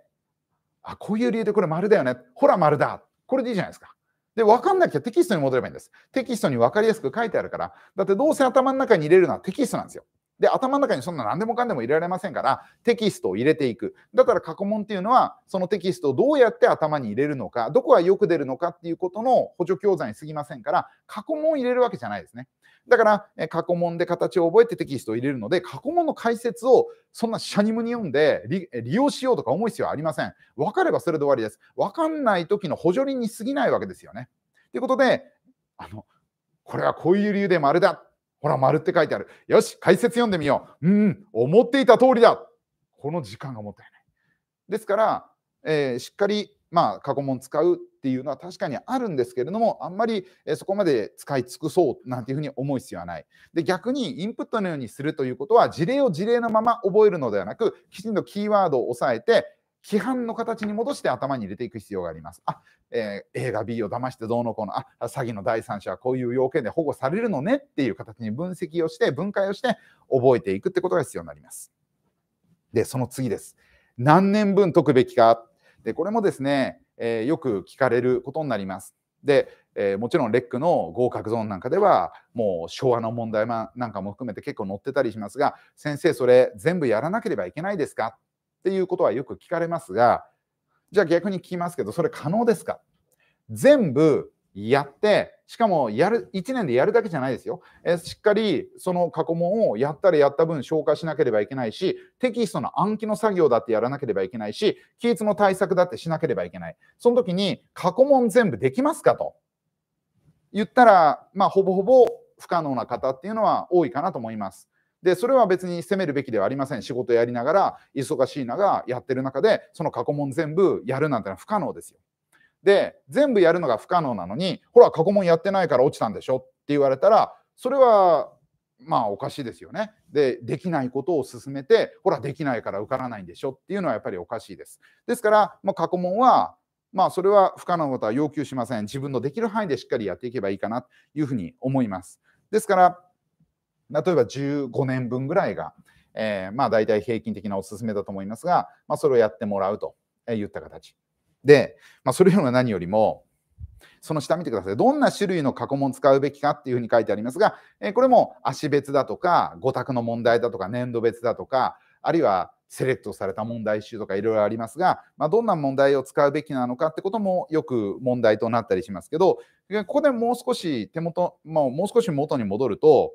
あ、こういう理由でこれ丸だよね。ほら丸だ。これでいいじゃないですか。で、わかんなきゃテキストに戻ればいいんです。テキストに分かりやすく書いてあるから。だってどうせ頭の中に入れるのはテキストなんですよ。で、頭の中にそんな何でもかんでも入れられませんから、テキストを入れていく。だから過去問っていうのは、そのテキストをどうやって頭に入れるのか、どこがよく出るのかっていうことの補助教材に過ぎませんから、過去問を入れるわけじゃないですね。だから、え過去問で形を覚えてテキストを入れるので、過去問の解説をそんなシャニムに読んで利用しようとか思う必要はありません。分かればそれで終わりです。分かんない時の補助輪に過ぎないわけですよね。ということで、あの、これはこういう理由で丸だ。ほら、丸って書いてある。よし、解説読んでみよう。うん、思っていた通りだ。この時間がもったいない。ですから、えー、しっかりまあ過去問使うっていうのは確かにあるんですけれどもあんまりそこまで使い尽くそうなんていうふうに思う必要はないで逆にインプットのようにするということは事例を事例のまま覚えるのではなくきちんとキーワードを押さえて規範の形に戻して頭に入れていく必要があります。あ、えー、A が B を騙してどうのこうの、あ、詐欺の第三者はこういう要件で保護されるのねっていう形に分析をして、分解をして覚えていくってことが必要になります。で、その次です。何年分解くべきかでこれもですね、えー、よく聞かれることになります。で、えー、もちろんレックの合格ゾーンなんかではもう昭和の問題なんかも含めて結構載ってたりしますが先生それ全部やらなければいけないですかっていうことはよく聞かれますがじゃあ逆に聞きますけどそれ可能ですか全部やって、しかもやる1年でやるだけじゃないですよ。えしっかりその過去問をやったらやった分消化しなければいけないし、テキストの暗記の作業だってやらなければいけないし、記述の対策だってしなければいけない。その時に過去問全部できますかと言ったら、まあ、ほぼほぼ不可能な方っていうのは多いかなと思います。で、それは別に責めるべきではありません。仕事やりながら、忙しいながやってる中で、その過去問全部やるなんてのは不可能ですよ。で全部やるのが不可能なのにほら過去問やってないから落ちたんでしょって言われたらそれはまあおかしいですよね。でできないことを進めてほらできないから受からないんでしょっていうのはやっぱりおかしいです。ですから、まあ、過去問はまあそれは不可能なことは要求しません。自分のできる範囲でしっかりやっていけばいいかなというふうに思います。ですから例えば15年分ぐらいが、えー、まあ大体平均的なおすすめだと思いますが、まあ、それをやってもらうといった形。で、まあ、それよりも何よりも、その下見てください。どんな種類の過去問使うべきかっていうふうに書いてありますが、えこれも足別だとか、五択の問題だとか、年度別だとか、あるいはセレクトされた問題集とかいろいろありますが、まあ、どんな問題を使うべきなのかってこともよく問題となったりしますけど、ここでもう少し手元、まあ、もう少し元に戻ると、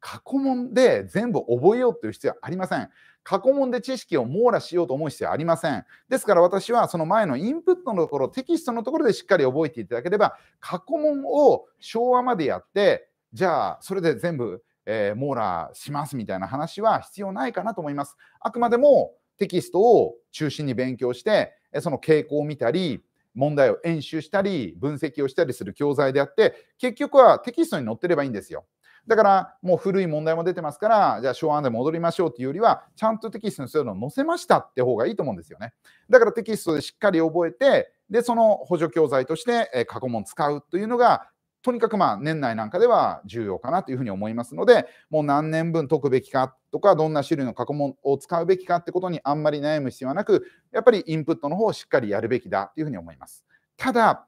過去問で全部覚えようという必要はありません。過去問で知識を網羅しようと思う必要はありません。ですから私はその前のインプットのところ、テキストのところでしっかり覚えていただければ、過去問を昭和までやって、じゃあそれで全部、えー、網羅しますみたいな話は必要ないかなと思います。あくまでもテキストを中心に勉強して、その傾向を見たり、問題を演習したり、分析をしたりする教材であって、結局はテキストに載ってればいいんですよ。だからもう古い問題も出てますから、じゃあ昭和で戻りましょうっていうよりは、ちゃんとテキストにそういうのを載せましたって方がいいと思うんですよね。だからテキストでしっかり覚えて、で、その補助教材として過去問使うというのが、とにかくまあ年内なんかでは重要かなというふうに思いますので、もう何年分解くべきかとか、どんな種類の過去問を使うべきかってことにあんまり悩む必要はなく、やっぱりインプットの方をしっかりやるべきだというふうに思います。ただ、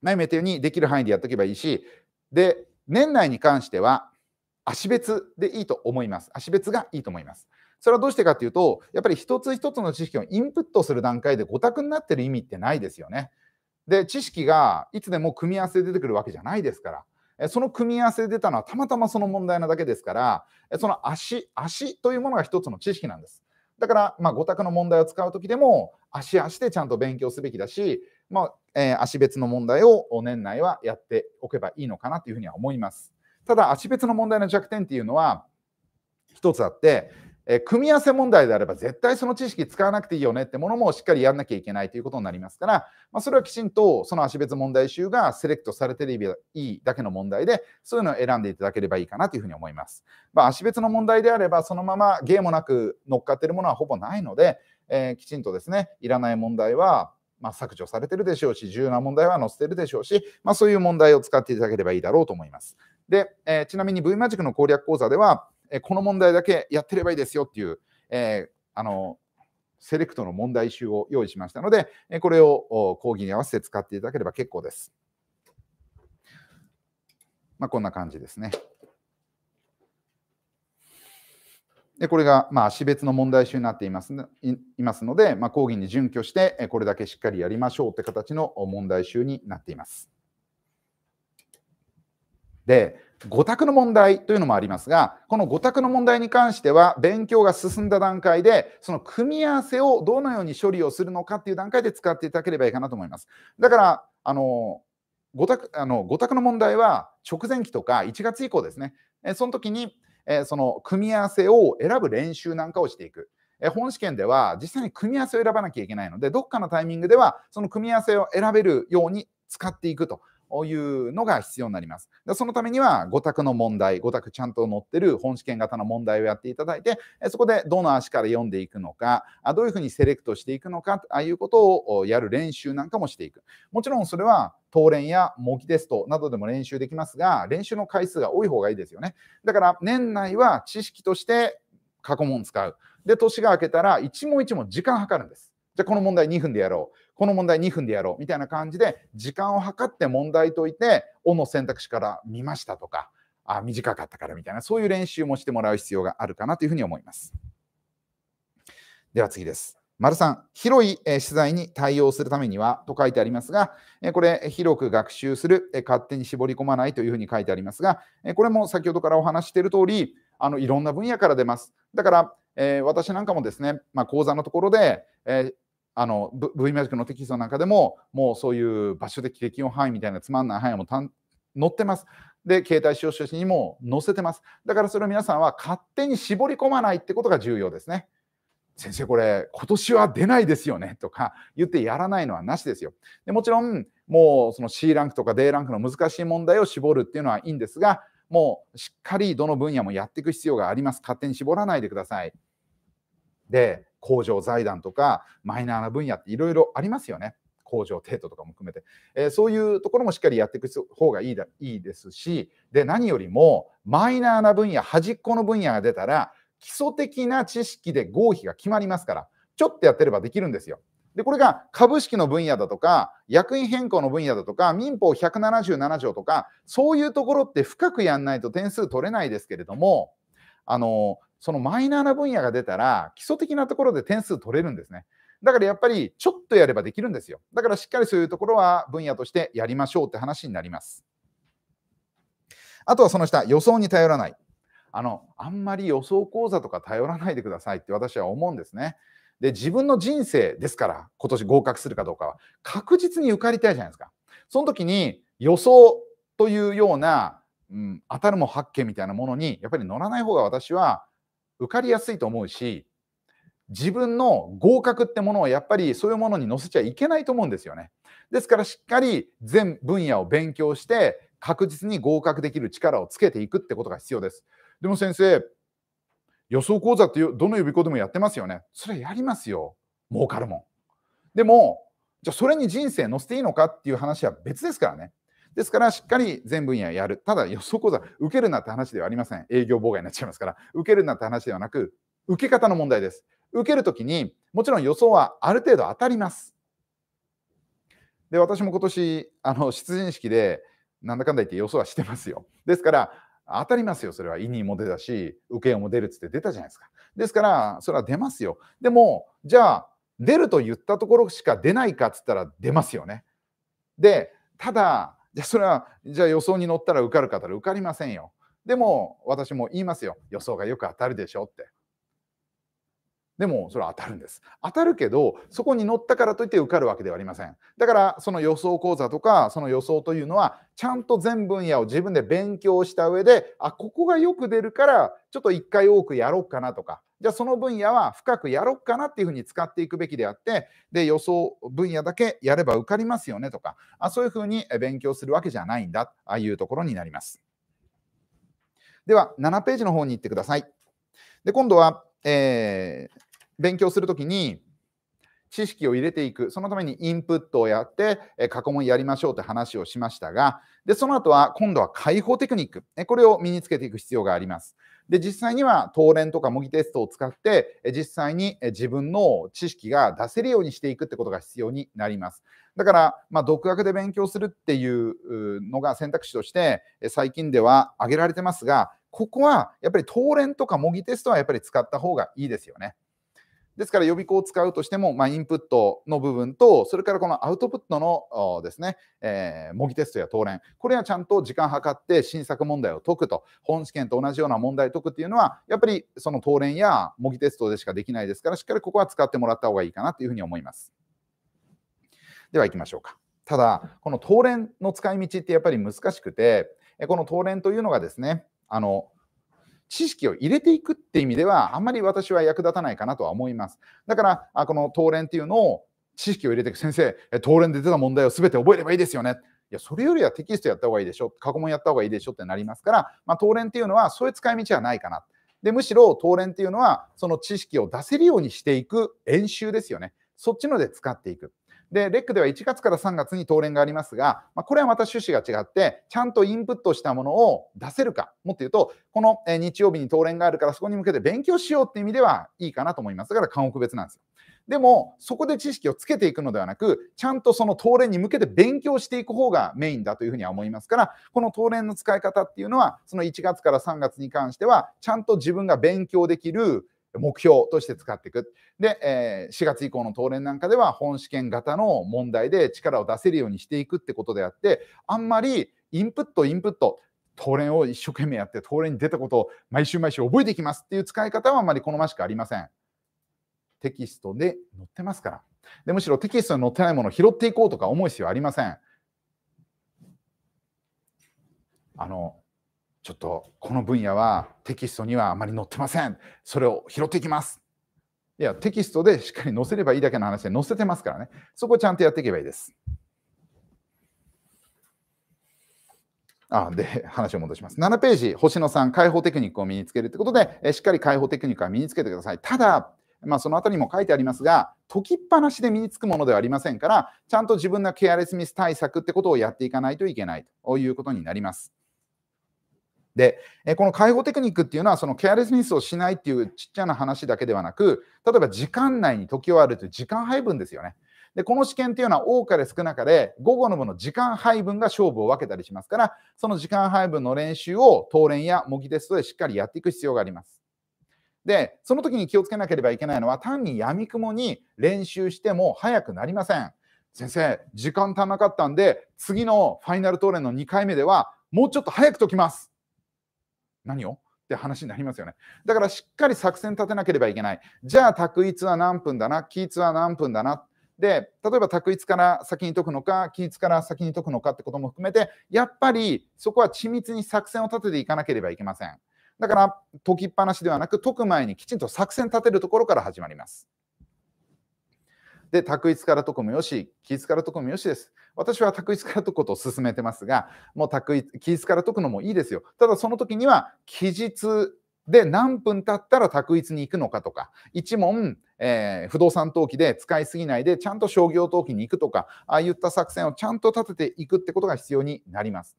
前も言ったようにできる範囲でやっておけばいいし、で、年内に関しては、足別でいいと思います。足別がいいと思います。それはどうしてかっていうと、やっぱり一つ一つの知識をインプットする段階で五択になってる意味ってないですよね。で、知識がいつでも組み合わせで出てくるわけじゃないですから、その組み合わせで出たのはたまたまその問題なだけですから、その足、足というものが一つの知識なんです。だから、まあ、五択の問題を使う時でも、足足でちゃんと勉強すべきだし、まあえー、足別の問題を年内はやっておけばいいのかなというふうには思います。ただ、足別の問題の弱点っていうのは、一つあって、えー、組み合わせ問題であれば絶対その知識使わなくていいよねってものもしっかりやんなきゃいけないということになりますから、まあ、それはきちんとその足別問題集がセレクトされてれいいだけの問題で、そういうのを選んでいただければいいかなというふうに思います。まあ、足別の問題であれば、そのまま芸もなく乗っかってるものはほぼないので、えー、きちんとですね、いらない問題はまあ、削除されてるでしょうし、重要な問題は載せてるでしょうし、まあ、そういう問題を使っていただければいいだろうと思います。で、えー、ちなみに V マジックの攻略講座では、えー、この問題だけやってればいいですよっていう、えー、あのセレクトの問題集を用意しましたので、えこれを講義に合わせて使っていただければ結構です。まあ、こんな感じですね。でこれが、まあ、種別の問題集になっていますいますので、まあ、講義に準拠して、これだけしっかりやりましょうって形の問題集になっています。で、5択の問題というのもありますが、この5択の問題に関しては、勉強が進んだ段階で、その組み合わせをどのように処理をするのかっていう段階で使っていただければいいかなと思います。だから、あの、5択あの ,5 択の問題は直前期とか1月以降ですね。その時にえその組み合わせを選ぶ練習なんかをしていく。え本試験では実際に組み合わせを選ばなきゃいけないので、どっかのタイミングではその組み合わせを選べるように使っていくというのが必要になります。そのためには5択の問題、5択ちゃんと載ってる本試験型の問題をやっていただいて、そこでどの足から読んでいくのか、どういうふうにセレクトしていくのか、ああいうことをやる練習なんかもしていく。もちろんそれは当練や模擬テストなどでも練習できますが、練習の回数が多い方がいいですよね。だから年内は知識として過去問使う。で、年が明けたら一問一問時間計るんです。じゃあこの問題2分でやろう。この問題2分でやろうみたいな感じで時間を計って問題解いておの選択肢から見ましたとかあ短かったからみたいなそういう練習もしてもらう必要があるかなというふうに思います。では次です。丸ん広い取材に対応するためにはと書いてありますが、これ、広く学習する、勝手に絞り込まないというふうに書いてありますが、これも先ほどからお話している通り、あのいろんな分野から出ます。だから、えー、私なんかもですね、まあ、講座のところで、えあの V マジックのテキストなんかでももうそういう場所的適用範囲みたいなつまんない範囲もたん載ってます。で携帯使用書にも載せてます。だからそれを皆さんは勝手に絞り込まないってことが重要ですね。先生これ今年は出ないですよねとか言ってやらないのはなしですよ。でもちろんもうその C ランクとか D ランクの難しい問題を絞るっていうのはいいんですがもうしっかりどの分野もやっていく必要があります。勝手に絞らないでください。で工場財団とかマイナーな分野っていろいろありますよね。工場程度とかも含めて、えー、そういうところもしっかりやっていく方がいいだいいですしで何よりもマイナーな分野端っこの分野が出たら基礎的な知識で合否が決まりますからちょっとやってればできるんですよ。でこれが株式の分野だとか役員変更の分野だとか民法177条とかそういうところって深くやんないと点数取れないですけれどもあのそのマイナーな分野が出たら、基礎的なところで点数取れるんですね。だからやっぱり、ちょっとやればできるんですよ。だからしっかりそういうところは分野としてやりましょうって話になります。あとはその下、予想に頼らない。あの、あんまり予想講座とか頼らないでくださいって私は思うんですね。で、自分の人生ですから、今年合格するかどうかは、確実に受かりたいじゃないですか。その時に予想というような、うん、当たるも発見みたいなものに、やっぱり乗らない方が私は受かりやすいと思うし自分の合格ってものをやっぱりそういうものに載せちゃいけないと思うんですよね。ですからしっかり全分野を勉強して確実に合格できる力をつけていくってことが必要です。でも先生予想講座ってどの予備校でもやってますよね。それやりますよ。儲かるもん。でもじゃあそれに人生載せていいのかっていう話は別ですからね。ですから、しっかり全分野やる。ただ、予想講座、受けるなって話ではありません。営業妨害になっちゃいますから、受けるなって話ではなく、受け方の問題です。受けるときに、もちろん予想はある程度当たります。で、私も今年、あの、出陣式で、なんだかんだ言って予想はしてますよ。ですから、当たりますよ、それは。委にも出たし、受けも出るっつって出たじゃないですか。ですから、それは出ますよ。でも、じゃあ、出ると言ったところしか出ないかっつったら出ますよね。で、ただ、でそれはじゃあ予想に乗ったら受かる方で受かりませんよ。でも私も言いますよ予想がよく当たるでしょって。でもそれは当たるんです。当たるけどそこに乗ったからといって受かるわけではありません。だからその予想講座とかその予想というのはちゃんと全分野を自分で勉強した上であここがよく出るからちょっと一回多くやろうかなとかじゃあその分野は深くやろっかなっていうふうに使っていくべきであってで予想分野だけやれば受かりますよねとかあそういうふうに勉強するわけじゃないんだああいうところになります。では7ページの方に行ってください。で今度は、えー、勉強するときに知識を入れていく、そのためにインプットをやって、え過去問やりましょうって話をしましたが、でその後は今度は解放テクニック、これを身につけていく必要があります。で、実際には、当連とか模擬テストを使って、実際に自分の知識が出せるようにしていくってことが必要になります。だから、まあ、独学で勉強するっていうのが選択肢として、最近では挙げられてますが、ここはやっぱり当連とか模擬テストはやっぱり使った方がいいですよね。ですから予備校を使うとしても、まあ、インプットの部分と、それからこのアウトプットのですね、えー、模擬テストや答練、これはちゃんと時間計って新作問題を解くと、本試験と同じような問題を解くっていうのは、やっぱりその答練や模擬テストでしかできないですから、しっかりここは使ってもらった方がいいかなというふうに思います。では行きましょうか。ただ、この答練の使い道ってやっぱり難しくて、この答練というのがですね、あの知識を入れていくって意味では、あんまり私は役立たないかなとは思います。だから、あこの当連っていうのを知識を入れていく。先生、当連で出た問題を全て覚えればいいですよね。いや、それよりはテキストやった方がいいでしょ。過去問やった方がいいでしょってなりますから、まあ、東連っていうのはそういう使い道はないかな。で、むしろ当連っていうのは、その知識を出せるようにしていく演習ですよね。そっちので使っていく。で、レックでは1月から3月に当連がありますが、まあ、これはまた趣旨が違って、ちゃんとインプットしたものを出せるか、もっと言うと、この日曜日に当連があるから、そこに向けて勉強しようっていう意味ではいいかなと思います。だから、韓国別なんですよ。でも、そこで知識をつけていくのではなく、ちゃんとその当連に向けて勉強していく方がメインだというふうには思いますから、この当連の使い方っていうのは、その1月から3月に関しては、ちゃんと自分が勉強できる、目標として使っていく。で、え4月以降の当連なんかでは本試験型の問題で力を出せるようにしていくってことであって、あんまりインプット、インプット、当連を一生懸命やって、当連に出たことを毎週毎週覚えていきますっていう使い方はあまり好ましくありません。テキストで載ってますから。でむしろテキストに載ってないものを拾っていこうとか思う必要ありません。あのちょっとこの分野はテキストにはあまり載ってませんそれを拾っていきますいやテキストでしっかり載せればいいだけの話で載せてますからねそこちゃんとやっていけばいいですあで話を戻します7ページ星野さん解放テクニックを身につけるということでえしっかり解放テクニックは身につけてくださいただまあ、その辺りも書いてありますが、解きっぱなしで身につくものではありませんから、ちゃんと自分のケアレスミス対策ってことをやっていかないといけないということになります。で、えこの介護テクニックっていうのは、そのケアレスミスをしないっていうちっちゃな話だけではなく、例えば時間内に解き終わるという時間配分ですよね。で、この試験っていうのは多かれ少なかれ、午後の部の時間配分が勝負を分けたりしますから、その時間配分の練習を当練や模擬テストでしっかりやっていく必要があります。で、その時に気をつけなければいけないのは、単にやみくもに練習しても早くなりません。先生、時間足んなかったんで、次のファイナル当練の2回目では、もうちょっと早く解きます。何をって話になりますよね。だからしっかり作戦立てなければいけない。じゃあ、択一は何分だな、期一は何分だな。で、例えば択一から先に解くのか、期一から先に解くのかってことも含めて、やっぱりそこは緻密に作戦を立てていかなければいけません。だから、解きっぱなしではなく、解く前にきちんと作戦立てるところから始まります。で、択一から解くもよし、気一からとくもよしです。私は択一から解くことを勧めてますが、もう択一、気一から解くのもいいですよ。ただその時には、期日で何分経ったら択一に行くのかとか、一問、えー、不動産登記で使いすぎないで、ちゃんと商業登記に行くとか、ああいった作戦をちゃんと立てていくってことが必要になります。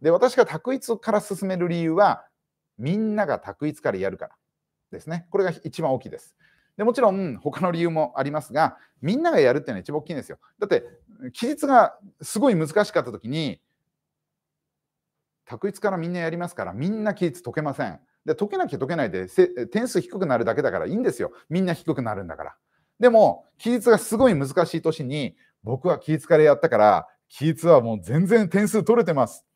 で、私が択一から進める理由は、みんなが択一からやるからですね。これが一番大きいです。でもちろん他の理由もありますが、みんながやるっていうのは一番大きいんですよ。だって、期日がすごい難しかった時に、択一からみんなやりますから、みんな期日解けません。で、解けなきゃ解けないで、点数低くなるだけだからいいんですよ。みんな低くなるんだから。でも、期日がすごい難しい年に、僕は期日からやったから、期日はもう全然点数取れてます。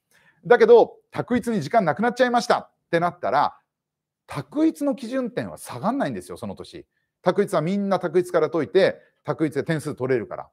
だけど、択一に時間なくなっちゃいましたってなったら、択一の基準点は下がんないんですよ、その年。択一はみんな択一から解いて、択一で点数取れるから。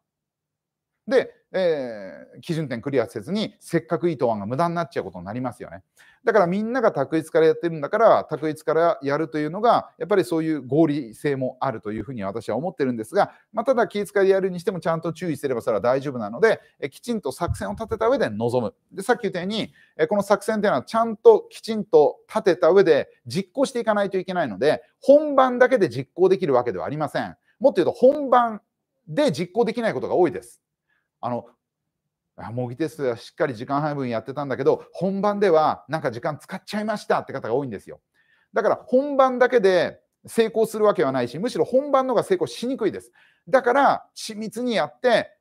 で、えー、基準点クリアせずに、せっかくいい答案が無駄になっちゃうことになりますよね。だからみんなが択一からやってるんだから、択一からやるというのが、やっぱりそういう合理性もあるというふうに私は思ってるんですが、まあ、ただ気遣いでやるにしてもちゃんと注意すればそれは大丈夫なので、えきちんと作戦を立てた上で臨む。で、さっき言ったように、えこの作戦というのはちゃんときちんと立てた上で実行していかないといけないので、本番だけで実行できるわけではありません。もっと言うと本番で実行できないことが多いです。あの模擬テストはしっかり時間配分やってたんだけど本番ではなんか時間使っちゃいましたって方が多いんですよだから本番だけで成功するわけはないしむしろ本番のが成功しにくいですだから緻密にやって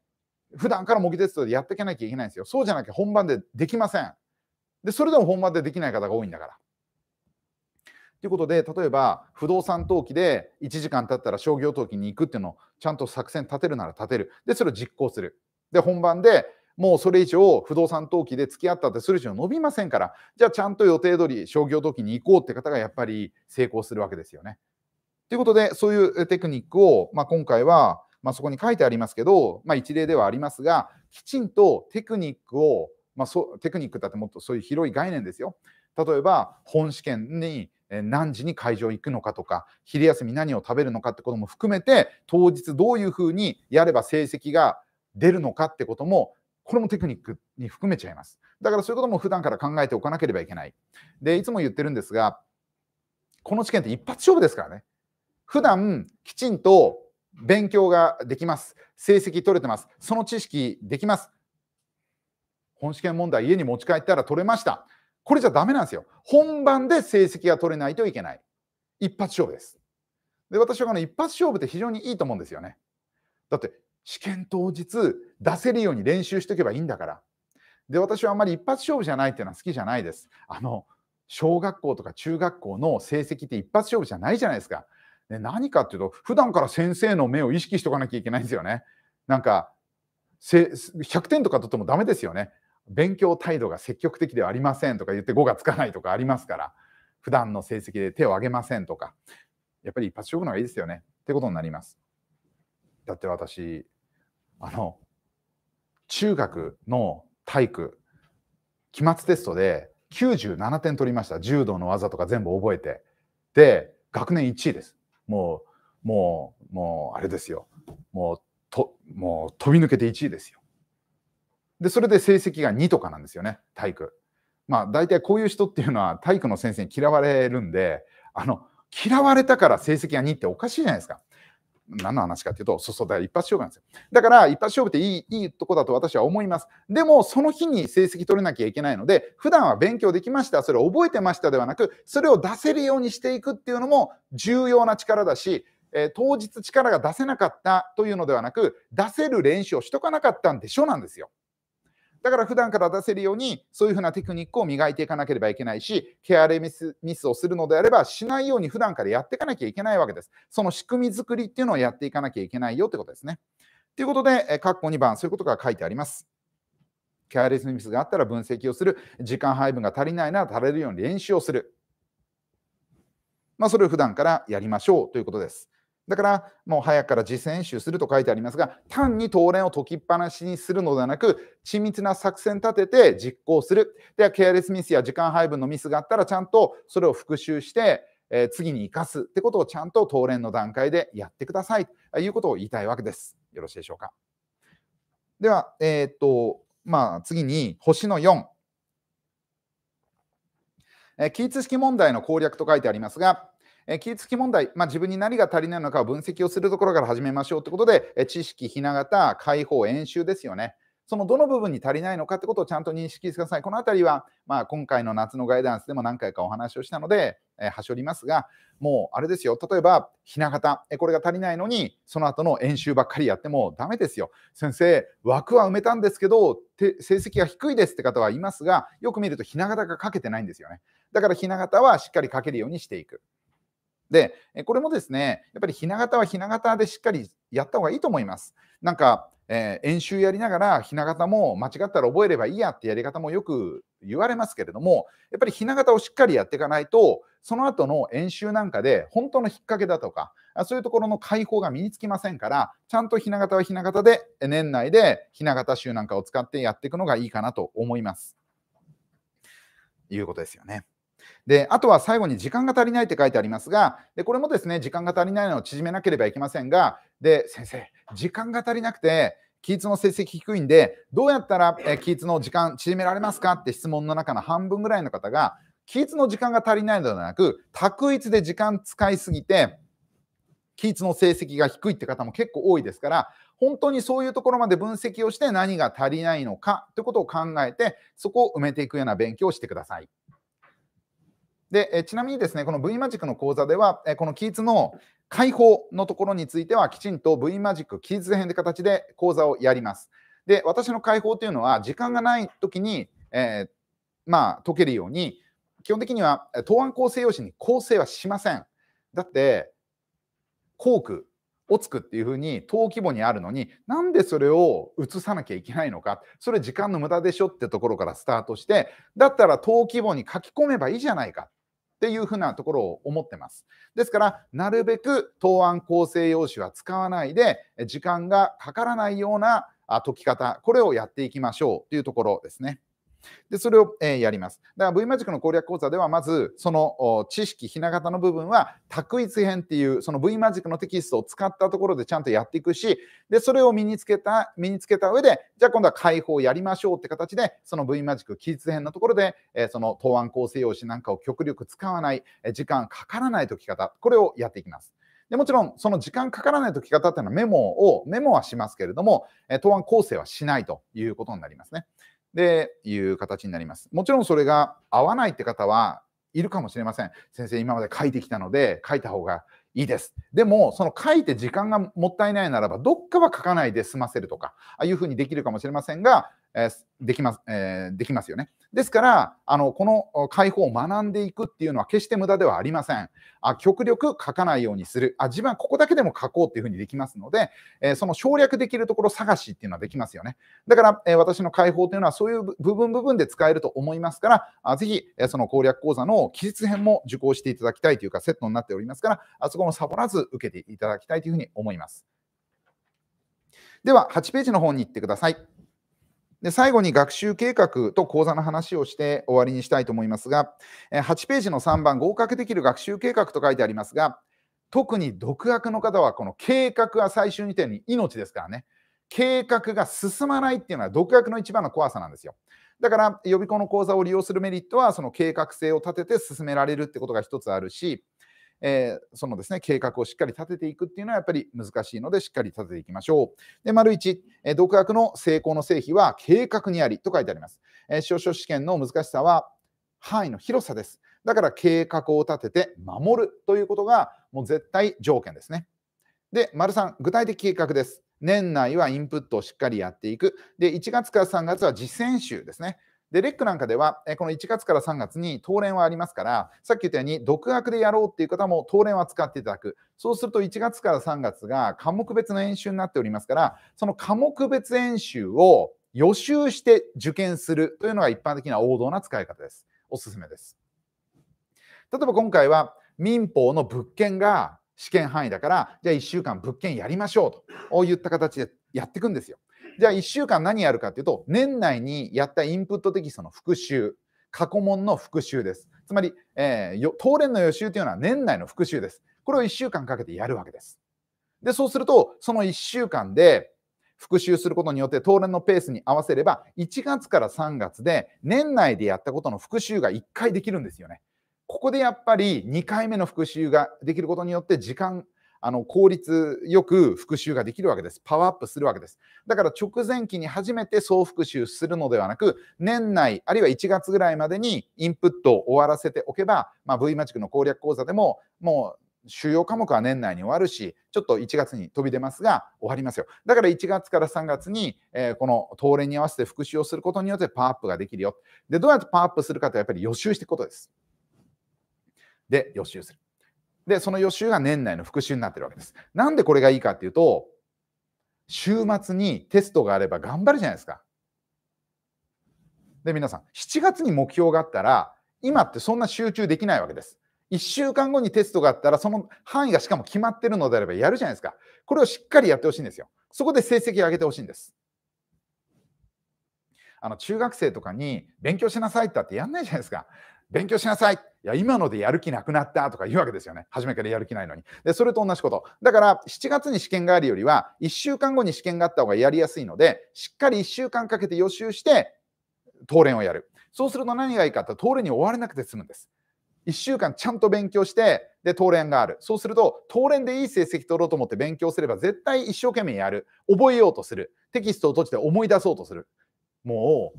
普段から模擬テストでやっていかなきゃいけないんですよそうじゃなきゃ本番でできませんでそれでも本番でできない方が多いんだからということで例えば不動産登記で1時間経ったら商業登記に行くっていうのをちゃんと作戦立てるなら立てるでそれを実行するで、本番でもうそれ以上不動産登記で付き合ったってする以上伸びませんから、じゃあちゃんと予定通り商業登記に行こうって方がやっぱり成功するわけですよね。ということで、そういうテクニックを、まあ、今回は、まあ、そこに書いてありますけど、まあ、一例ではありますが、きちんとテクニックを、まあそ、そテクニックだってもっとそういう広い概念ですよ。例えば、本試験に何時に会場行くのかとか、昼休み何を食べるのかってことも含めて、当日どういうふうにやれば成績が出るのかってことも、これもテクニックに含めちゃいます。だからそういうことも普段から考えておかなければいけない。で、いつも言ってるんですが、この試験って一発勝負ですからね。普段きちんと勉強ができます。成績取れてます。その知識できます。本試験問題家に持ち帰ったら取れました。これじゃダメなんですよ。本番で成績が取れないといけない。一発勝負です。で、私はこの一発勝負って非常にいいと思うんですよね。だって試験当日出せるように練習しておけばいいんだから。で、私はあんまり一発勝負じゃないっていうのは好きじゃないです。あの、小学校とか中学校の成績って一発勝負じゃないじゃないですか。で何かっていうと、普段から先生の目を意識しとかなきゃいけないんですよね。なんか、100点とか取ってもダメですよね。勉強態度が積極的ではありませんとか言って5がつかないとかありますから、普段の成績で手を挙げませんとか、やっぱり一発勝負の方がいいですよね。ってことになります。だって私、あの、中学の体育、期末テストで97点取りました。柔道の技とか全部覚えて。で、学年1位です。もう、もう、もう、あれですよ。もう、と、もう飛び抜けて1位ですよ。で、それで成績が2とかなんですよね、体育。まあ、大体こういう人っていうのは体育の先生に嫌われるんで、あの、嫌われたから成績が2っておかしいじゃないですか。何の話かっていうと、そうそう、だから一発勝負なんですよ。だから、一発勝負っていい、いいとこだと私は思います。でも、その日に成績取れなきゃいけないので、普段は勉強できました、それを覚えてましたではなく、それを出せるようにしていくっていうのも重要な力だし、えー、当日力が出せなかったというのではなく、出せる練習をしとかなかったんでしょうなんですよ。だから普段から出せるように、そういうふうなテクニックを磨いていかなければいけないし、ケアレミスミスをするのであれば、しないように普段からやっていかなきゃいけないわけです。その仕組み作りっていうのをやっていかなきゃいけないよってことですね。ということで、括弧2番、そういうことが書いてあります。ケアレスミスがあったら分析をする。時間配分が足りないなら足れるように練習をする。まあ、それを普段からやりましょうということです。だから、もう早くから実践演習すると書いてありますが、単に当連を解きっぱなしにするのではなく、緻密な作戦立てて実行する。で、ケアレスミスや時間配分のミスがあったら、ちゃんとそれを復習して、えー、次に生かすってことをちゃんと当連の段階でやってくださいということを言いたいわけです。よろしいでしょうか。では、えー、っと、まあ、次に、星の4。えー、キーツ式問題の攻略と書いてありますが、え記述き問題、まあ、自分に何が足りないのかを分析をするところから始めましょうということで、え知識、ひな形、解放、演習ですよね。そのどの部分に足りないのかってことをちゃんと認識してください。このあたりは、まあ、今回の夏のガイダンスでも何回かお話をしたので、えー、はしょりますが、もうあれですよ、例えば、ひな形、えこれが足りないのに、その後の演習ばっかりやってもダメですよ。先生、枠は埋めたんですけど、成績が低いですって方はいますが、よく見るとひな形が書けてないんですよね。だからひな形はしっかり書けるようにしていく。で、これもですね、やっぱりひな形はひな形でしっかりやった方がいいと思います。なんか、えー、演習やりながら、ひな形も間違ったら覚えればいいやってやり方もよく言われますけれども、やっぱりひな形をしっかりやっていかないと、その後の演習なんかで、本当の引っ掛けだとか、そういうところの解放が身につきませんから、ちゃんとひな形はひな形で、年内でひな形集なんかを使ってやっていくのがいいかなと思います。いうことですよね。で、あとは最後に時間が足りないって書いてありますが、でこれもですね、時間が足りないのを縮めなければいけませんが、で、先生、時間が足りなくて、キーの成績低いんで、どうやったら、えー、の時間縮められますかって質問の中の半分ぐらいの方が、キーの時間が足りないのではなく、択一で時間使いすぎて、キーの成績が低いって方も結構多いですから、本当にそういうところまで分析をして何が足りないのかということを考えて、そこを埋めていくような勉強をしてください。で、えちなみにですね、この V マジックの講座では、えこのキーの解放のところについては、きちんと V マジックキーツ編で形で講座をやります。で、私の解放というのは、時間がない時に、えー、まあ、解けるように、基本的には答案構成用紙に構成はしません。だって、ークをつくっていうふうに等規模にあるのになんでそれを移さなきゃいけないのかそれ時間の無駄でしょってところからスタートしてだったら等規模に書き込めばいいじゃないかっていうふうなところを思ってます。ですから、なるべく答案構成用紙は使わないで、時間がかからないような解き方、これをやっていきましょうというところですね。で、それを、えやります。だから V マジックの攻略講座では、まず、その知識、ひな形の部分は、択一編っていう、その V マジックのテキストを使ったところでちゃんとやっていくし、で、それを身につけた、身につけた上で、じゃあ今度は解放やりましょうって形で、その V マジック記述編のところで、えその答案構成用紙なんかを極力使わない、え時間かからない解き方、これをやっていきます。でもちろん、その時間かからない解き方っていうのはメモを、メモはしますけれども、え答案構成はしないということになりますね。で、いう形になります。もちろんそれが合わないって方はいるかもしれません。先生、今まで書いてきたので、書いた方がいいです。でも、その書いて時間がもったいないならば、どっかは書かないで済ませるとか、ああいうふうにできるかもしれませんが、えできます、えできますよね。ですから、あの、この解放を学んでいくっていうのは決して無駄ではありません。あ極力書かないようにする。あ、自分はここだけでも書こうっていうふうにできますので、えー、その省略できるところ探しっていうのはできますよね。だから、えー、私の解放というのはそういう部分部分で使えると思いますから、あぜひ、えー、その攻略講座の記述編も受講していただきたいというかセットになっておりますから、あそこもサボらず受けていただきたいというふうに思います。では、8ページの方に行ってください。で最後に学習計画と講座の話をして終わりにしたいと思いますが、8ページの3番、合格できる学習計画と書いてありますが、特に独学の方は、この計画は最終点に命ですからね、計画が進まないっていうのは独学の一番の怖さなんですよ。だから予備校の講座を利用するメリットは、その計画性を立てて進められるってことが一つあるし、えー、そのですね、計画をしっかり立てていくっていうのはやっぱり難しいので、しっかり立てていきましょう。で、丸1、えー、独学の成功の成否は計画にありと書いてあります。えー、司書試験の難しさは範囲の広さです。だから計画を立てて守るということがもう絶対条件ですね。で、丸3、具体的計画です。年内はインプットをしっかりやっていく。で、1月から3月は実践集ですね。で、レックなんかでは、この1月から3月に当連はありますから、さっき言ったように、独学でやろうっていう方も当連は使っていただく。そうすると、1月から3月が科目別の演習になっておりますから、その科目別演習を予習して受験するというのが一般的な王道な使い方です。おすすめです。例えば今回は、民法の物件が試験範囲だから、じゃあ1週間物件やりましょうと言った形でやっていくんですよ。じゃあ1週間何やるかっていうと、年内にやったインプットテキストの復習、過去問の復習です。つまり、えー、当連の予習というのは年内の復習です。これを1週間かけてやるわけです。で、そうすると、その1週間で復習することによって、当連のペースに合わせれば、1月から3月で年内でやったことの復習が1回できるんですよね。ここでやっぱり2回目の復習ができることによって時間あの効率よく復習ができるわけです。パワーアップするわけです。だから直前期に初めて総復習するのではなく、年内、あるいは1月ぐらいまでにインプットを終わらせておけば、まあ、V マチックの攻略講座でも、もう主要科目は年内に終わるし、ちょっと1月に飛び出ますが、終わりますよ。だから1月から3月に、えー、この東連に合わせて復習をすることによってパワーアップができるよ。で、どうやってパワーアップするかとやっぱり予習していくことです。で、予習する。で、その予習が年内の復習になってるわけです。なんでこれがいいかっていうと、週末にテストがあれば頑張るじゃないですか。で、皆さん、7月に目標があったら、今ってそんな集中できないわけです。1週間後にテストがあったら、その範囲がしかも決まってるのであればやるじゃないですか。これをしっかりやってほしいんですよ。そこで成績を上げてほしいんです。あの中学生とかに勉強しなさいってってやんないじゃないですか。勉強しなさい。いや、今のでやる気なくなったとか言うわけですよね。初めからやる気ないのに。で、それと同じこと。だから、7月に試験があるよりは、1週間後に試験があった方がやりやすいので、しっかり1週間かけて予習して、当練をやる。そうすると何がいいかって、当練に追われなくて済むんです。1週間ちゃんと勉強して、で、当練がある。そうすると、当練でいい成績取ろうと思って勉強すれば、絶対一生懸命やる。覚えようとする。テキストを閉じて思い出そうとする。もう、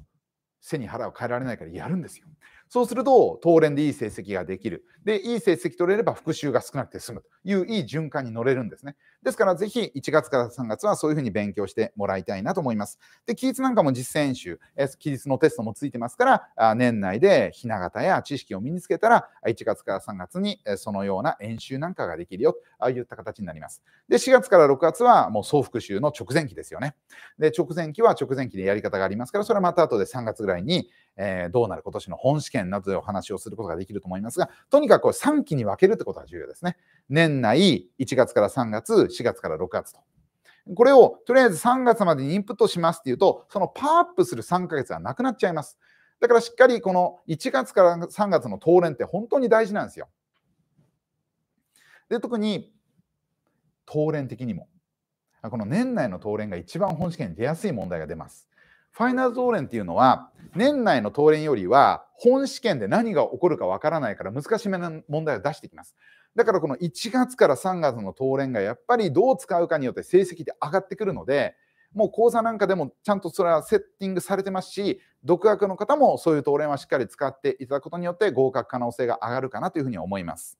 背に腹を変えられないからやるんですよ。そうすると、当連でいい成績ができる。で、いい成績取れれば復習が少なくて済むといういい循環に乗れるんですね。ですから、ぜひ1月から3月はそういうふうに勉強してもらいたいなと思います。で、期日なんかも実践習、期日のテストもついてますから、年内でひな形や知識を身につけたら、1月から3月にそのような演習なんかができるよといった形になります。で、4月から6月はもう総復習の直前期ですよね。で、直前期は直前期でやり方がありますから、それはまた後で3月ぐらいに、えどうなる今年の本試験などでお話をすることができると思いますが、とにかく3期に分けるってことが重要ですね。年内1月から3月、4月から6月と。これをとりあえず3月までにインプットしますっていうと、そのパワーアップする3ヶ月はなくなっちゃいます。だからしっかりこの1月から3月の当連って本当に大事なんですよ。で、特に当連的にも。この年内の当連が一番本試験に出やすい問題が出ます。ファイナル当連っていうのは、年内の当連よりは本試験で何が起こるかわからないから難しめな問題を出してきます。だからこの1月から3月の当連がやっぱりどう使うかによって成績って上がってくるので、もう講座なんかでもちゃんとそれはセッティングされてますし、独学の方もそういう当連はしっかり使っていただくことによって合格可能性が上がるかなというふうに思います。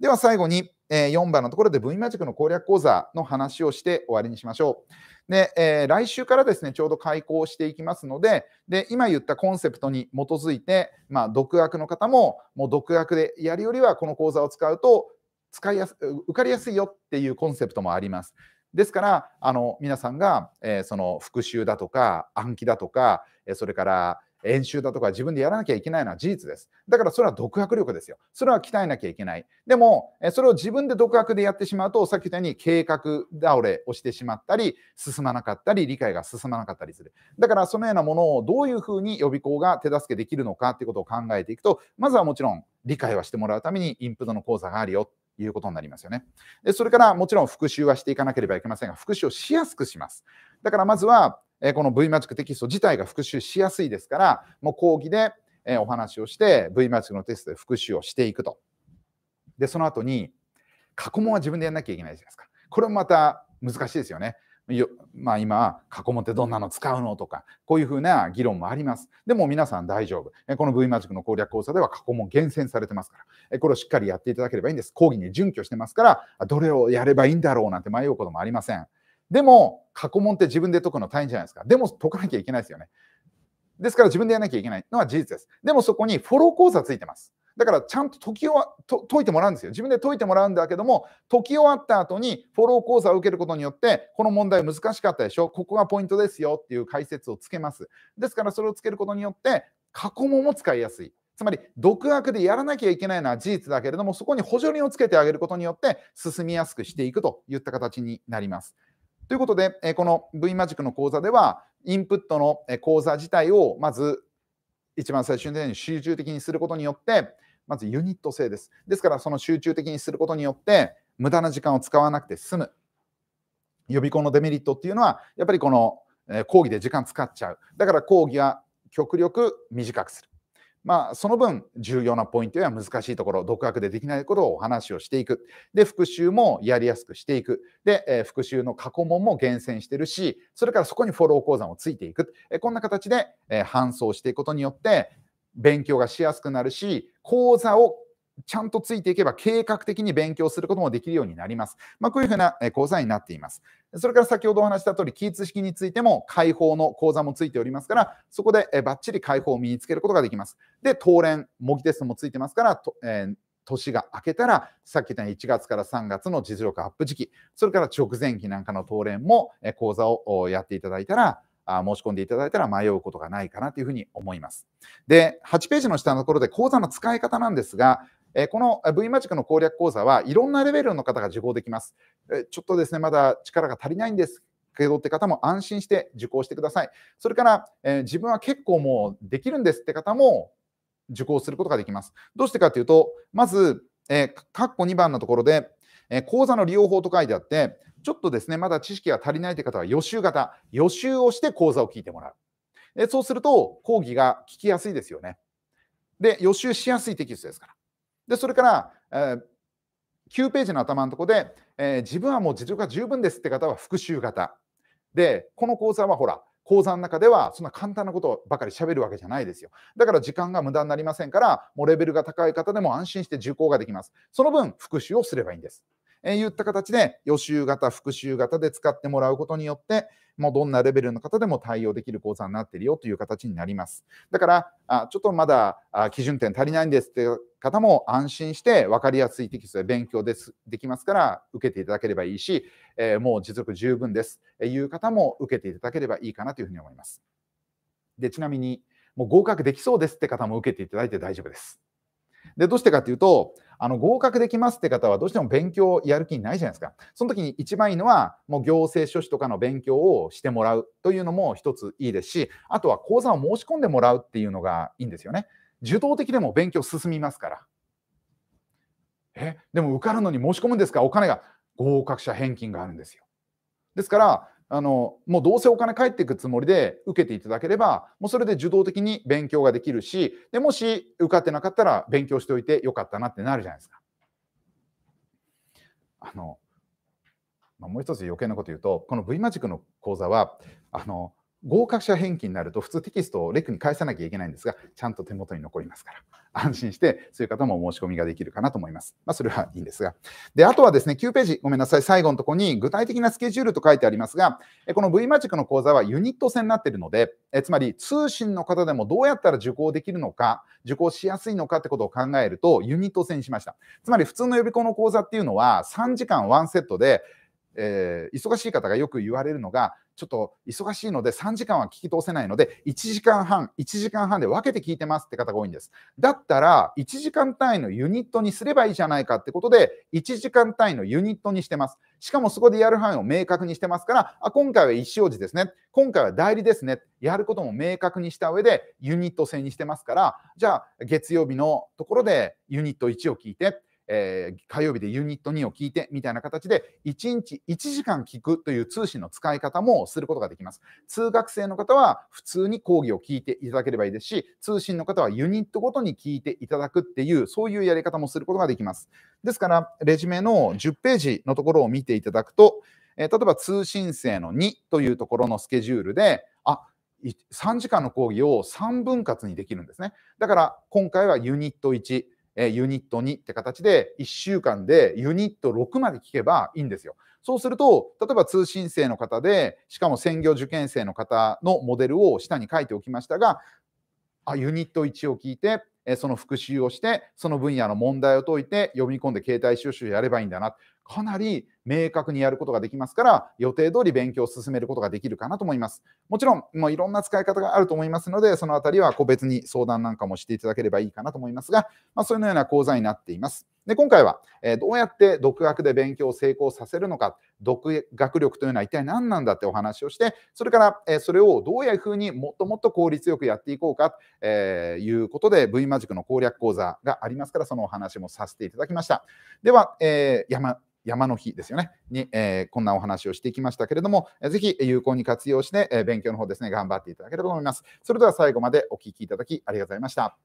では最後に4番のところで V マジックの攻略講座の話をして終わりにしましょう。で、えー、来週からですね、ちょうど開講していきますので、で、今言ったコンセプトに基づいて、まあ、独学の方も、もう独学でやるよりは、この講座を使うと、使いやす、受かりやすいよっていうコンセプトもあります。ですから、あの、皆さんが、えー、その復習だとか、暗記だとか、えそれから、演習だとか自分でやらなきゃいけないのは事実です。だからそれは独学力ですよ。それは鍛えなきゃいけない。でも、それを自分で独学でやってしまうと、さっき言ったように計画倒れをしてしまったり、進まなかったり、理解が進まなかったりする。だからそのようなものをどういうふうに予備校が手助けできるのかということを考えていくと、まずはもちろん理解はしてもらうためにインプットの講座があるよ。いうことになりますよね。で、それからもちろん復習はしていかなければいけませんが、復習をしやすくします。だからまずは、えこの V マジックテキスト自体が復習しやすいですから、もう講義で、えお話をして、V マジックのテストで復習をしていくと。で、その後に、過去問は自分でやんなきゃいけないじゃないですか。これもまた難しいですよね。よまあ、今、過去問ってどんなの使うのとか、こういうふうな議論もあります。でも皆さん大丈夫。この V マジックの攻略講座では過去問厳選されてますから、これをしっかりやっていただければいいんです。講義に準拠してますから、どれをやればいいんだろうなんて迷うこともありません。でも、過去問って自分で解くの大変じゃないですか。でも解かなきゃいけないですよね。ですから自分でやらなきゃいけないのは事実です。でもそこにフォロー講座ついてます。だからちゃんと解き終わ解いてもらうんですよ。自分で解いてもらうんだけども、解き終わった後にフォロー講座を受けることによって、この問題難しかったでしょ、ここがポイントですよっていう解説をつけます。ですからそれをつけることによって、過去問も使いやすい。つまり、独学でやらなきゃいけないのは事実だけれども、そこに補助輪をつけてあげることによって、進みやすくしていくといった形になります。ということで、えこの V マジックの講座では、インプットの講座自体をまず一番最終的に集中的にすることによって、まずユニット制です。ですから、その集中的にすることによって、無駄な時間を使わなくて済む。予備校のデメリットっていうのは、やっぱりこの講義で時間使っちゃう。だから講義は極力短くする。まあ、その分、重要なポイントや難しいところ、独学でできないことをお話をしていく。で、復習もやりやすくしていく。で、え復習の過去問も厳選してるし、それからそこにフォロー講座もついていく。えこんな形で、え搬送していくことによって、勉強がしやすくなるし、講座をちゃんとついていけば計画的に勉強することもできるようになります。まあ、こういうふうな講座になっています。それから先ほどお話した通り、ーツ式についても解放の講座もついておりますから、そこでバッチリ解放を身につけることができます。で、当連、模擬テストもついてますから、とえー年が明けたら、さっき言ったように1月から3月の実力アップ時期、それから直前期なんかの当連も講座をやっていただいたら、申し込んでいただいたら迷うことがないかなというふうに思います。で、8ページの下のところで講座の使い方なんですが、えこの V マジックの攻略講座はいろんなレベルの方が受講できます。えちょっとですね、まだ力が足りないんですけどって方も安心して受講してください。それから、え自分は結構もうできるんですって方も受講することができます。どうしてかというと、まず、えー、括弧2番のところで、え講座の利用法と書いてあって、ちょっとですね、まだ知識が足りないという方は予習型、予習をして講座を聞いてもらう。そうすると、講義が聞きやすいですよね。で、予習しやすいテキストですから。でそれから、え9ページの頭のとこで、え自分はもう実力が十分ですって方は復習型でこの講座はほら講座の中ではそんな簡単なことばかりしゃべるわけじゃないですよ。だから時間が無駄になりませんから、もうレベルが高い方でも安心して受講ができます。その分、復習をすればいいんです。えー、言った形で予習型、復習型で使ってもらうことによって、もうどんなレベルの方でも対応できる講座になっているよという形になります。だから、あちょっとまだあ基準点足りないんですって方も安心して分かりやすいテキストで勉強ですできますから受けていただければいいし、えー、もう持続十分です、えいう方も受けていただければいいかなというふうに思います。でちなみに、もう合格できそうですって方も受けていただいて大丈夫です。で、どうしてかっていうと、あの合格できますって方はどうしても勉強やる気ないじゃないですか。その時に一番いいのは、もう行政書士とかの勉強をしてもらうというのも一ついいですし、あとは講座を申し込んでもらうっていうのがいいんですよね。受動的でも勉強進みますから。え、でも受かるのに申し込むんですかお金が合格者返金があるんですよ。ですから、あのもうどうせお金返っていくつもりで受けていただければもうそれで受動的に勉強ができるしでもし受かってなかったら勉強しておいてよかったなってなるじゃないですか。あのまあ、もう一つ余計なこと言うとこの V マジックの講座はあの合格者返金になると普通テキストをレックに返さなきゃいけないんですが、ちゃんと手元に残りますから、安心して、そういう方も申し込みができるかなと思います。まあ、それはいいんですが。で、あとはですね、9ページ、ごめんなさい、最後のとこに具体的なスケジュールと書いてありますが、この V マジックの講座はユニット制になっているので、えつまり通信の方でもどうやったら受講できるのか、受講しやすいのかってことを考えると、ユニット制にしました。つまり普通の予備校の講座っていうのは、3時間1セットで、えー、忙しい方がよく言われるのが、ちょっと忙しいので3時間は聞き通せないので、1時間半、1時間半で分けて聞いてますって方が多いんです。だったら、1時間単位のユニットにすればいいじゃないかってことで、1時間単位のユニットにしてます。しかもそこでやる範囲を明確にしてますから、あ今回は一生時ですね、今回は代理ですね、やることも明確にした上でユニット制にしてますから、じゃあ月曜日のところでユニット1を聞いて、えー、火曜日でユニット2を聞いてみたいな形で1日1時間聞くという通信の使い方もすることができます。通学生の方は普通に講義を聞いていただければいいですし、通信の方はユニットごとに聞いていただくっていう、そういうやり方もすることができます。ですから、レジュメの10ページのところを見ていただくと、えー、例えば通信生の2というところのスケジュールで、あ3時間の講義を3分割にできるんですね。だから今回はユニット1、えユニット2って形で1週間でユニット6まで聞けばいいんですよ。そうすると、例えば通信生の方で、しかも専業受験生の方のモデルを下に書いておきましたが、あユニット1を聞いて、その復習をして、その分野の問題を解いて、読み込んで携帯収集やればいいんだな。かなり明確にやることができますから、予定通り勉強を進めることができるかなと思います。もちろん、もういろんな使い方があると思いますので、そのあたりは個別に相談なんかもしていただければいいかなと思いますが、まあ、そのような講座になっています。で今回は、えどうやって独学で勉強を成功させるのか、独学力というのは一体何なんだってお話をして、それから、えそれをどういうふうにもっともっと効率よくやっていこうかと、いうことで、V マジックの攻略講座がありますから、そのお話もさせていただきました。では、えー、山山の日ですよね、に、えー、こんなお話をしてきましたけれども、えー、ぜひ有効に活用して、え勉強の方ですね、頑張っていただければと思います。それでは最後までお聴きいただきありがとうございました。